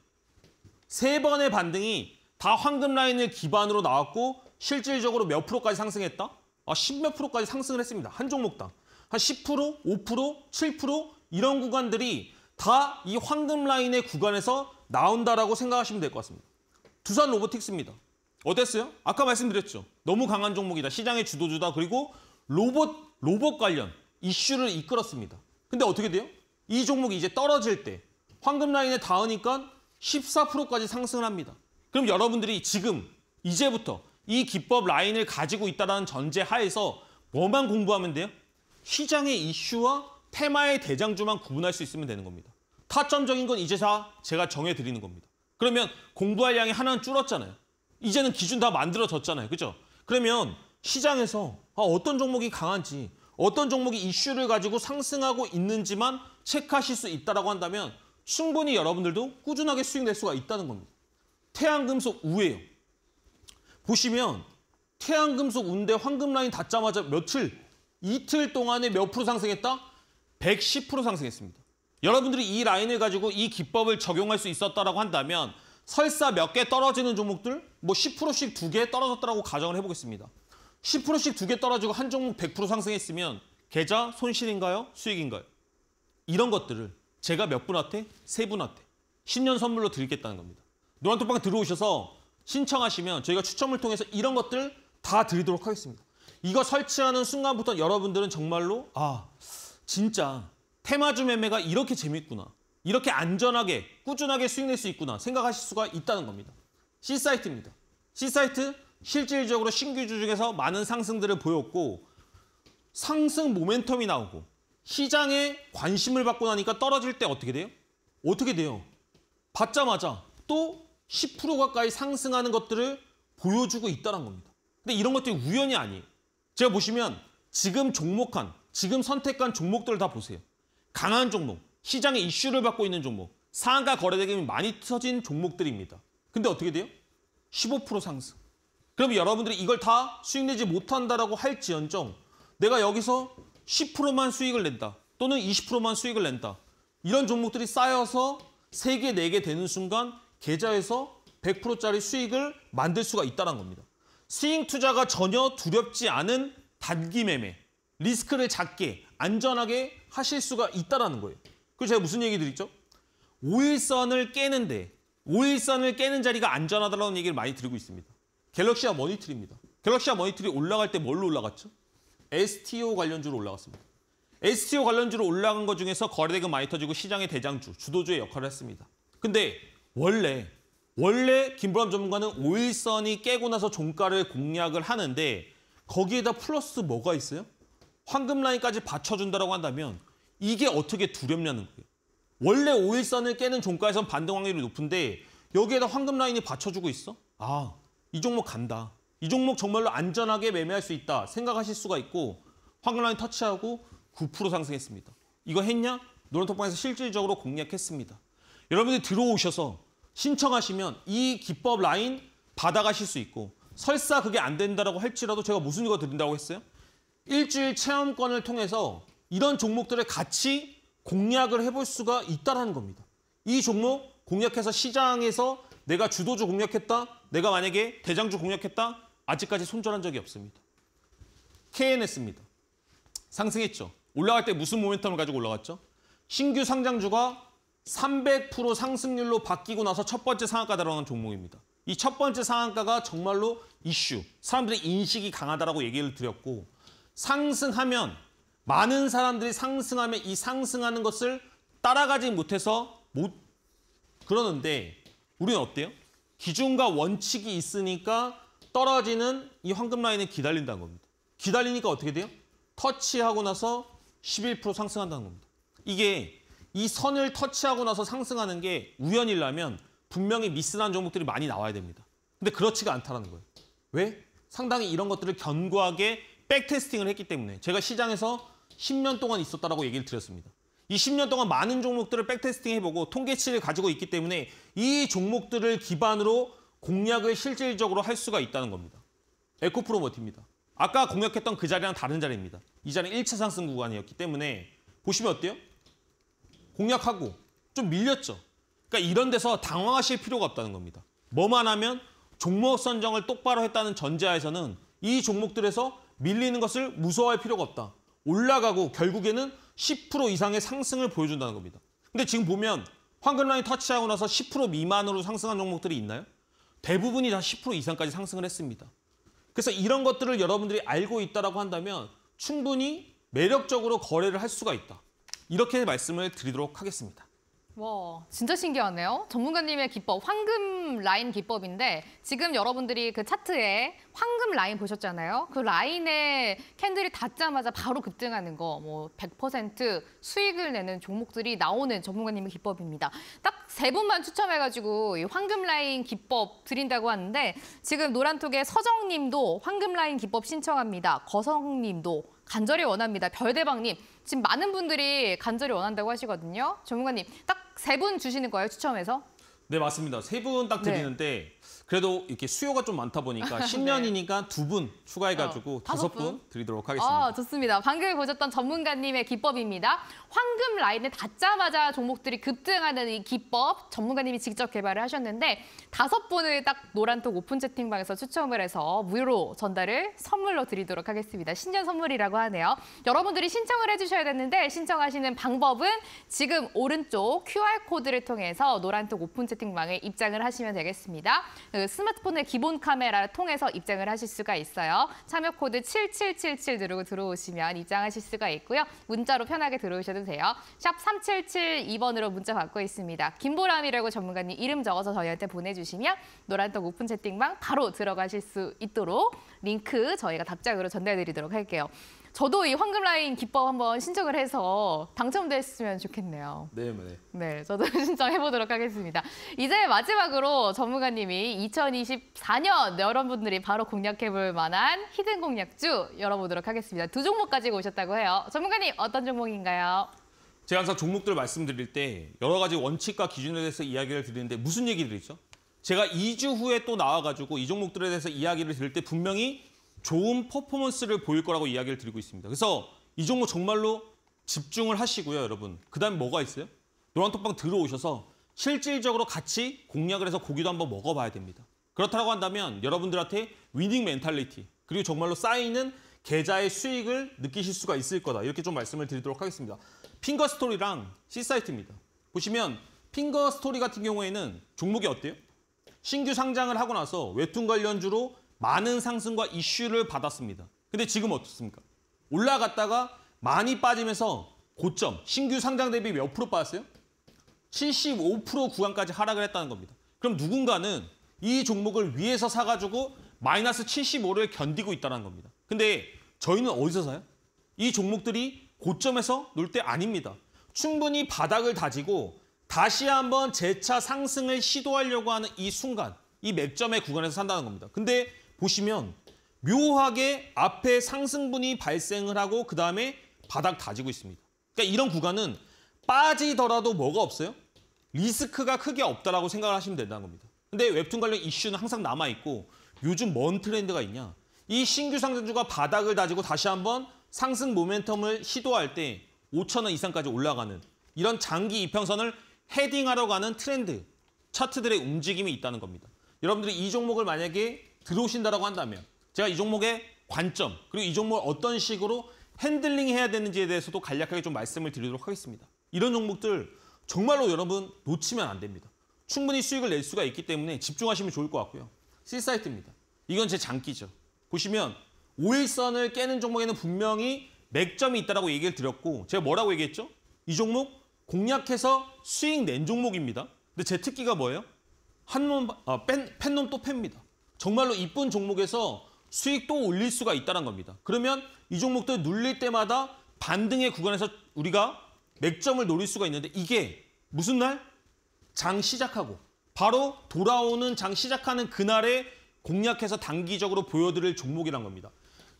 세 번의 반등이 다 황금 라인을 기반으로 나왔고 실질적으로 몇 프로까지 상승했다? 아, 10몇 프로까지 상승을 했습니다. 한 종목당. 한 10%, 5%, 7% 이런 구간들이 다 이 황금 라인의 구간에서 나온다라고 생각하시면 될 것 같습니다. 두산 로보틱스입니다. 어땠어요? 아까 말씀드렸죠. 너무 강한 종목이다. 시장의 주도주다. 그리고 로봇, 로봇 관련 이슈를 이끌었습니다. 근데 어떻게 돼요? 이 종목이 이제 떨어질 때 황금 라인에 닿으니까 14%까지 상승을 합니다. 그럼 여러분들이 지금 이제부터 이 기법 라인을 가지고 있다는 전제 하에서 뭐만 공부하면 돼요? 시장의 이슈와 테마의 대장주만 구분할 수 있으면 되는 겁니다. 타점적인 건 이제 다 제가 정해드리는 겁니다. 그러면 공부할 양이 하나는 줄었잖아요. 이제는 기준 다 만들어졌잖아요. 그죠? 그러면 시장에서 아, 어떤 종목이 강한지 어떤 종목이 이슈를 가지고 상승하고 있는지만 체크하실 수 있다고 한다면 충분히 여러분들도 꾸준하게 수익 낼 수가 있다는 겁니다. 태양금속 우예요. 보시면 태양금속 운대 황금라인 닿자마자 며칠, 이틀 동안에 몇 프로 상승했다? 110% 상승했습니다. 여러분들이 이 라인을 가지고 이 기법을 적용할 수 있었다고 한다면 설사 몇 개 떨어지는 종목들 뭐 10%씩 두 개 떨어졌다고 가정을 해보겠습니다. 10%씩 두 개 떨어지고 한 종목 100% 상승했으면 계좌 손실인가요? 수익인가요? 이런 것들을 제가 몇 분한테? 세 분한테 10년 선물로 드리겠다는 겁니다. 노란톡방 들어오셔서 신청하시면 저희가 추첨을 통해서 이런 것들 다 드리도록 하겠습니다. 이거 설치하는 순간부터 여러분들은 정말로 아 진짜 테마주 매매가 이렇게 재밌구나. 이렇게 안전하게 꾸준하게 수익 낼 수 있구나 생각하실 수가 있다는 겁니다. C사이트입니다. C사이트 실질적으로 신규주 중에서 많은 상승들을 보였고 상승 모멘텀이 나오고 시장에 관심을 받고 나니까 떨어질 때 어떻게 돼요? 어떻게 돼요? 받자마자 또 10% 가까이 상승하는 것들을 보여주고 있다는 겁니다. 근데 이런 것들이 우연이 아니에요. 제가 보시면 지금 종목한, 지금 선택한 종목들을 다 보세요. 강한 종목, 시장의 이슈를 받고 있는 종목, 상가 거래대금이 많이 터진 종목들입니다. 근데 어떻게 돼요? 15% 상승. 그럼 여러분들이 이걸 다 수익 내지 못한다라고 할지언정 내가 여기서 10%만 수익을 낸다 또는 20%만 수익을 낸다 이런 종목들이 쌓여서 3개, 4개 되는 순간 계좌에서 100%짜리 수익을 만들 수가 있다는 겁니다. 스윙 투자가 전혀 두렵지 않은 단기 매매, 리스크를 작게, 안전하게 하실 수가 있다는 거예요. 그래서 제가 무슨 얘기 드리죠? 5일선을 깨는데, 5일선을 깨는 자리가 안전하다는 얘기를 많이 드리고 있습니다. 갤럭시아 머니트리입니다. 갤럭시아 머니트리 올라갈 때 뭘로 올라갔죠? STO 관련주로 올라갔습니다. STO 관련주로 올라간 것 중에서 거래대금 많이 터지고 시장의 대장주, 주도주의 역할을 했습니다. 근데 원래 원래 김보람 전문가는 오일선이 깨고 나서 종가를 공략을 하는데 거기에다 플러스 뭐가 있어요? 황금 라인까지 받쳐준다고 한다면 이게 어떻게 두렵냐는 거예요. 원래 오일선을 깨는 종가에선 반등 확률이 높은데 여기에다 황금 라인이 받쳐주고 있어? 아이 종목 간다. 이 종목 정말로 안전하게 매매할 수 있다 생각하실 수가 있고 황금라인 터치하고 9% 상승했습니다. 이거 했냐? 노란톡방에서 실질적으로 공략했습니다. 여러분들이 들어오셔서 신청하시면 이 기법 라인 받아가실 수 있고 설사 그게 안된다고 할지라도 제가 무슨 이거 드린다고 했어요? 일주일 체험권을 통해서 이런 종목들을 같이 공략을 해볼 수가 있다라는 겁니다. 이 종목 공략해서 시장에서 내가 주도주 공략했다? 내가 만약에 대장주 공략했다? 아직까지 손절한 적이 없습니다. KNS입니다. 상승했죠. 올라갈 때 무슨 모멘텀을 가지고 올라갔죠? 신규 상장주가 300% 상승률로 바뀌고 나서 첫 번째 상한가 달아난 종목입니다. 이 첫 번째 상한가가 정말로 이슈, 사람들의 인식이 강하다라고 얘기를 드렸고 상승하면 많은 사람들이 상승하면 이 상승하는 것을 따라가지 못해서 못 그러는데 우리는 어때요? 기준과 원칙이 있으니까 떨어지는 이 황금 라인을 기다린다는 겁니다. 기다리니까 어떻게 돼요? 터치하고 나서 11% 상승한다는 겁니다. 이게 이 선을 터치하고 나서 상승하는 게 우연이라면 분명히 미스난 종목들이 많이 나와야 됩니다. 근데 그렇지가 않다는 거예요. 왜? 상당히 이런 것들을 견고하게 백테스팅을 했기 때문에 제가 시장에서 10년 동안 있었다라고 얘기를 드렸습니다. 20년 동안 많은 종목들을 백테스팅 해보고 통계치를 가지고 있기 때문에 이 종목들을 기반으로 공략을 실질적으로 할 수가 있다는 겁니다. 에코프로 모티입니다. 아까 공략했던 그 자리랑 다른 자리입니다. 이 자리는 1차 상승 구간이었기 때문에 보시면 어때요? 공략하고 좀 밀렸죠. 그러니까 이런 데서 당황하실 필요가 없다는 겁니다. 뭐만 하면 종목 선정을 똑바로 했다는 전제하에서는 이 종목들에서 밀리는 것을 무서워할 필요가 없다. 올라가고 결국에는 10% 이상의 상승을 보여준다는 겁니다. 근데 지금 보면 황금라인 터치하고 나서 10% 미만으로 상승한 종목들이 있나요? 대부분이 다 10% 이상까지 상승을 했습니다. 그래서 이런 것들을 여러분들이 알고 있다고 한다면 충분히 매력적으로 거래를 할 수가 있다. 이렇게 말씀을 드리도록 하겠습니다. 와, 진짜 신기하네요. 전문가님의 기법, 황금 라인 기법인데 지금 여러분들이 그 차트에 황금 라인 보셨잖아요. 그 라인에 캔들이 닿자마자 바로 급등하는 거, 뭐 100% 수익을 내는 종목들이 나오는 전문가님의 기법입니다. 딱 세 분만 추첨해가지고 이 황금 라인 기법 드린다고 하는데 지금 노란톡에 서정님도 황금 라인 기법 신청합니다. 거성님도 간절히 원합니다. 별대방님, 지금 많은 분들이 간절히 원한다고 하시거든요. 전문가님, 딱 세 분 주시는 거예요, 추첨해서? 네, 맞습니다. 세 분딱 네. 드리는데 네. 그래도 이렇게 수요가 좀 많다 보니까 네. 신년이니까 두 분 추가해가지고 어, 다섯 분 드리도록 아, 하겠습니다. 어, 좋습니다. 방금 보셨던 전문가님의 기법입니다. 황금 라인을 닫자마자 종목들이 급등하는 이 기법 전문가님이 직접 개발을 하셨는데 다섯 분을 딱 노란톡 오픈 채팅방에서 추첨을 해서 무료로 전달을 선물로 드리도록 하겠습니다. 신년 선물이라고 하네요. 여러분들이 신청을 해주셔야 되는데 신청하시는 방법은 지금 오른쪽 QR코드를 통해서 노란톡 오픈 채팅방에 입장을 하시면 되겠습니다. 그 스마트폰의 기본 카메라를 통해서 입장을 하실 수가 있어요. 참여 코드 7777 누르고 들어오시면 입장하실 수가 있고요. 문자로 편하게 들어오셔도 돼요. 샵 3772번으로 문자 받고 있습니다. 김보람이라고 전문가님 이름 적어서 저희한테 보내주시면 노란떡 오픈 채팅방 바로 들어가실 수 있도록 링크 저희가 답장으로 전달드리도록 할게요. 저도 이 황금 라인 기법 한번 신청을 해서 당첨됐으면 좋겠네요. 네, 네. 네, 저도 신청해 보도록 하겠습니다. 이제 마지막으로 전문가님이 2024년 여러분들이 바로 공략해 볼 만한 히든 공략주 열어보도록 하겠습니다. 두 종목 가지고 오셨다고 해요. 전문가님 어떤 종목인가요? 제가 항상 종목들 말씀드릴 때 여러 가지 원칙과 기준에 대해서 이야기를 드리는데 무슨 얘기 드리죠? 제가 2주 후에 또 나와가지고 이 종목들에 대해서 이야기를 드릴 때 분명히 좋은 퍼포먼스를 보일 거라고 이야기를 드리고 있습니다. 그래서 이 종목 정말로 집중을 하시고요, 여러분. 그다음 에 뭐가 있어요? 노란톡방 들어오셔서 실질적으로 같이 공략을 해서 고기도 한번 먹어봐야 됩니다. 그렇다고 한다면 여러분들한테 위닝 멘탈리티 그리고 정말로 쌓이는 계좌의 수익을 느끼실 수가 있을 거다. 이렇게 좀 말씀을 드리도록 하겠습니다. 핑거 스토리랑 C사이트입니다. 보시면 핑거 스토리 같은 경우에는 종목이 어때요? 신규 상장을 하고 나서 웹툰 관련주로 많은 상승과 이슈를 받았습니다. 근데 지금 어떻습니까? 올라갔다가 많이 빠지면서 고점, 신규 상장 대비 몇 프로 빠졌어요? 75% 구간까지 하락을 했다는 겁니다. 그럼 누군가는 이 종목을 위에서 사가지고 마이너스 75를 견디고 있다는 겁니다. 근데 저희는 어디서 사요? 이 종목들이 고점에서 놀 때 아닙니다. 충분히 바닥을 다지고 다시 한번 재차 상승을 시도하려고 하는 이 순간, 이 맥점의 구간에서 산다는 겁니다. 근데 보시면 묘하게 앞에 상승분이 발생을 하고 그 다음에 바닥 다지고 있습니다. 그러니까 이런 구간은 빠지더라도 뭐가 없어요? 리스크가 크게 없다라고 생각을 하시면 된다는 겁니다. 근데 웹툰 관련 이슈는 항상 남아있고 요즘 뭔 트렌드가 있냐? 이 신규 상승주가 바닥을 다지고 다시 한번 상승 모멘텀을 시도할 때 5천 원 이상까지 올라가는 이런 장기 이평선을 헤딩하러 가는 트렌드, 차트들의 움직임이 있다는 겁니다. 여러분들이 이 종목을 만약에 들어오신다라고 한다면 제가 이 종목의 관점 그리고 이 종목을 어떤 식으로 핸들링 해야 되는지에 대해서도 간략하게 좀 말씀을 드리도록 하겠습니다. 이런 종목들 정말로 여러분 놓치면 안 됩니다. 충분히 수익을 낼 수가 있기 때문에 집중하시면 좋을 것 같고요. C사이트입니다. 이건 제 장기죠. 보시면 5일선을 깨는 종목에는 분명히 맥점이 있다고 얘기를 드렸고 제가 뭐라고 얘기했죠? 이 종목 공략해서 수익 낸 종목입니다. 근데 제 특기가 뭐예요? 한놈 아, 뺀, 팬놈 또 팹니다. 정말로 이쁜 종목에서 수익도 올릴 수가 있다는 겁니다. 그러면 이 종목들 눌릴 때마다 반등의 구간에서 우리가 맥점을 노릴 수가 있는데 이게 무슨 날? 장 시작하고 바로 돌아오는 장 시작하는 그날에 공략해서 단기적으로 보여드릴 종목이란 겁니다.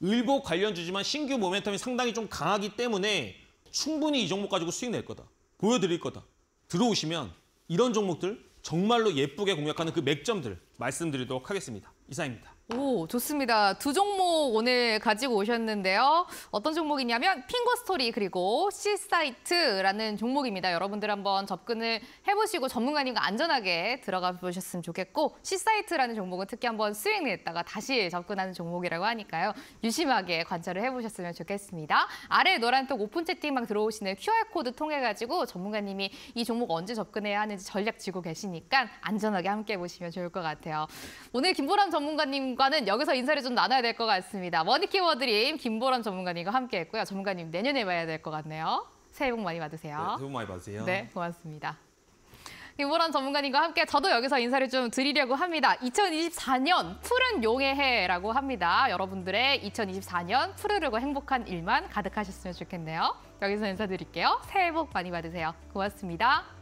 일보 관련주지만 신규 모멘텀이 상당히 좀 강하기 때문에 충분히 이 종목 가지고 수익 낼 거다. 보여드릴 거다. 들어오시면 이런 종목들 정말로 예쁘게 공략하는 그 맥점들 말씀드리도록 하겠습니다. 이상입니다. 오, 좋습니다. 두 종목 오늘 가지고 오셨는데요. 어떤 종목이냐면 핑거스토리 그리고 C사이트라는 종목입니다. 여러분들 한번 접근을 해보시고 전문가님과 안전하게 들어가 보셨으면 좋겠고 C사이트라는 종목은 특히 한번 스윙 냈다가 다시 접근하는 종목이라고 하니까요. 유심하게 관찰을 해보셨으면 좋겠습니다. 아래 노란 톡 오픈 채팅방 들어오시는 QR코드 통해가지고 전문가님이 이 종목 언제 접근해야 하는지 전략 지고 계시니까 안전하게 함께 보시면 좋을 것 같아요. 오늘 김보람 전문가님 공과는 여기서 인사를 좀 나눠야 될 것 같습니다. 머니 키워드림 김보람 전문가님과 함께했고요. 전문가님 내년에 봐야 될 것 같네요. 새해 복 많이 받으세요. 네, 새해 복 많이 받으세요. 네, 고맙습니다. 김보람 전문가님과 함께 저도 여기서 인사를 좀 드리려고 합니다. 2024년 푸른 용의 해라고 합니다. 여러분들의 2024년 푸르르고 행복한 일만 가득하셨으면 좋겠네요. 여기서 인사드릴게요. 새해 복 많이 받으세요. 고맙습니다.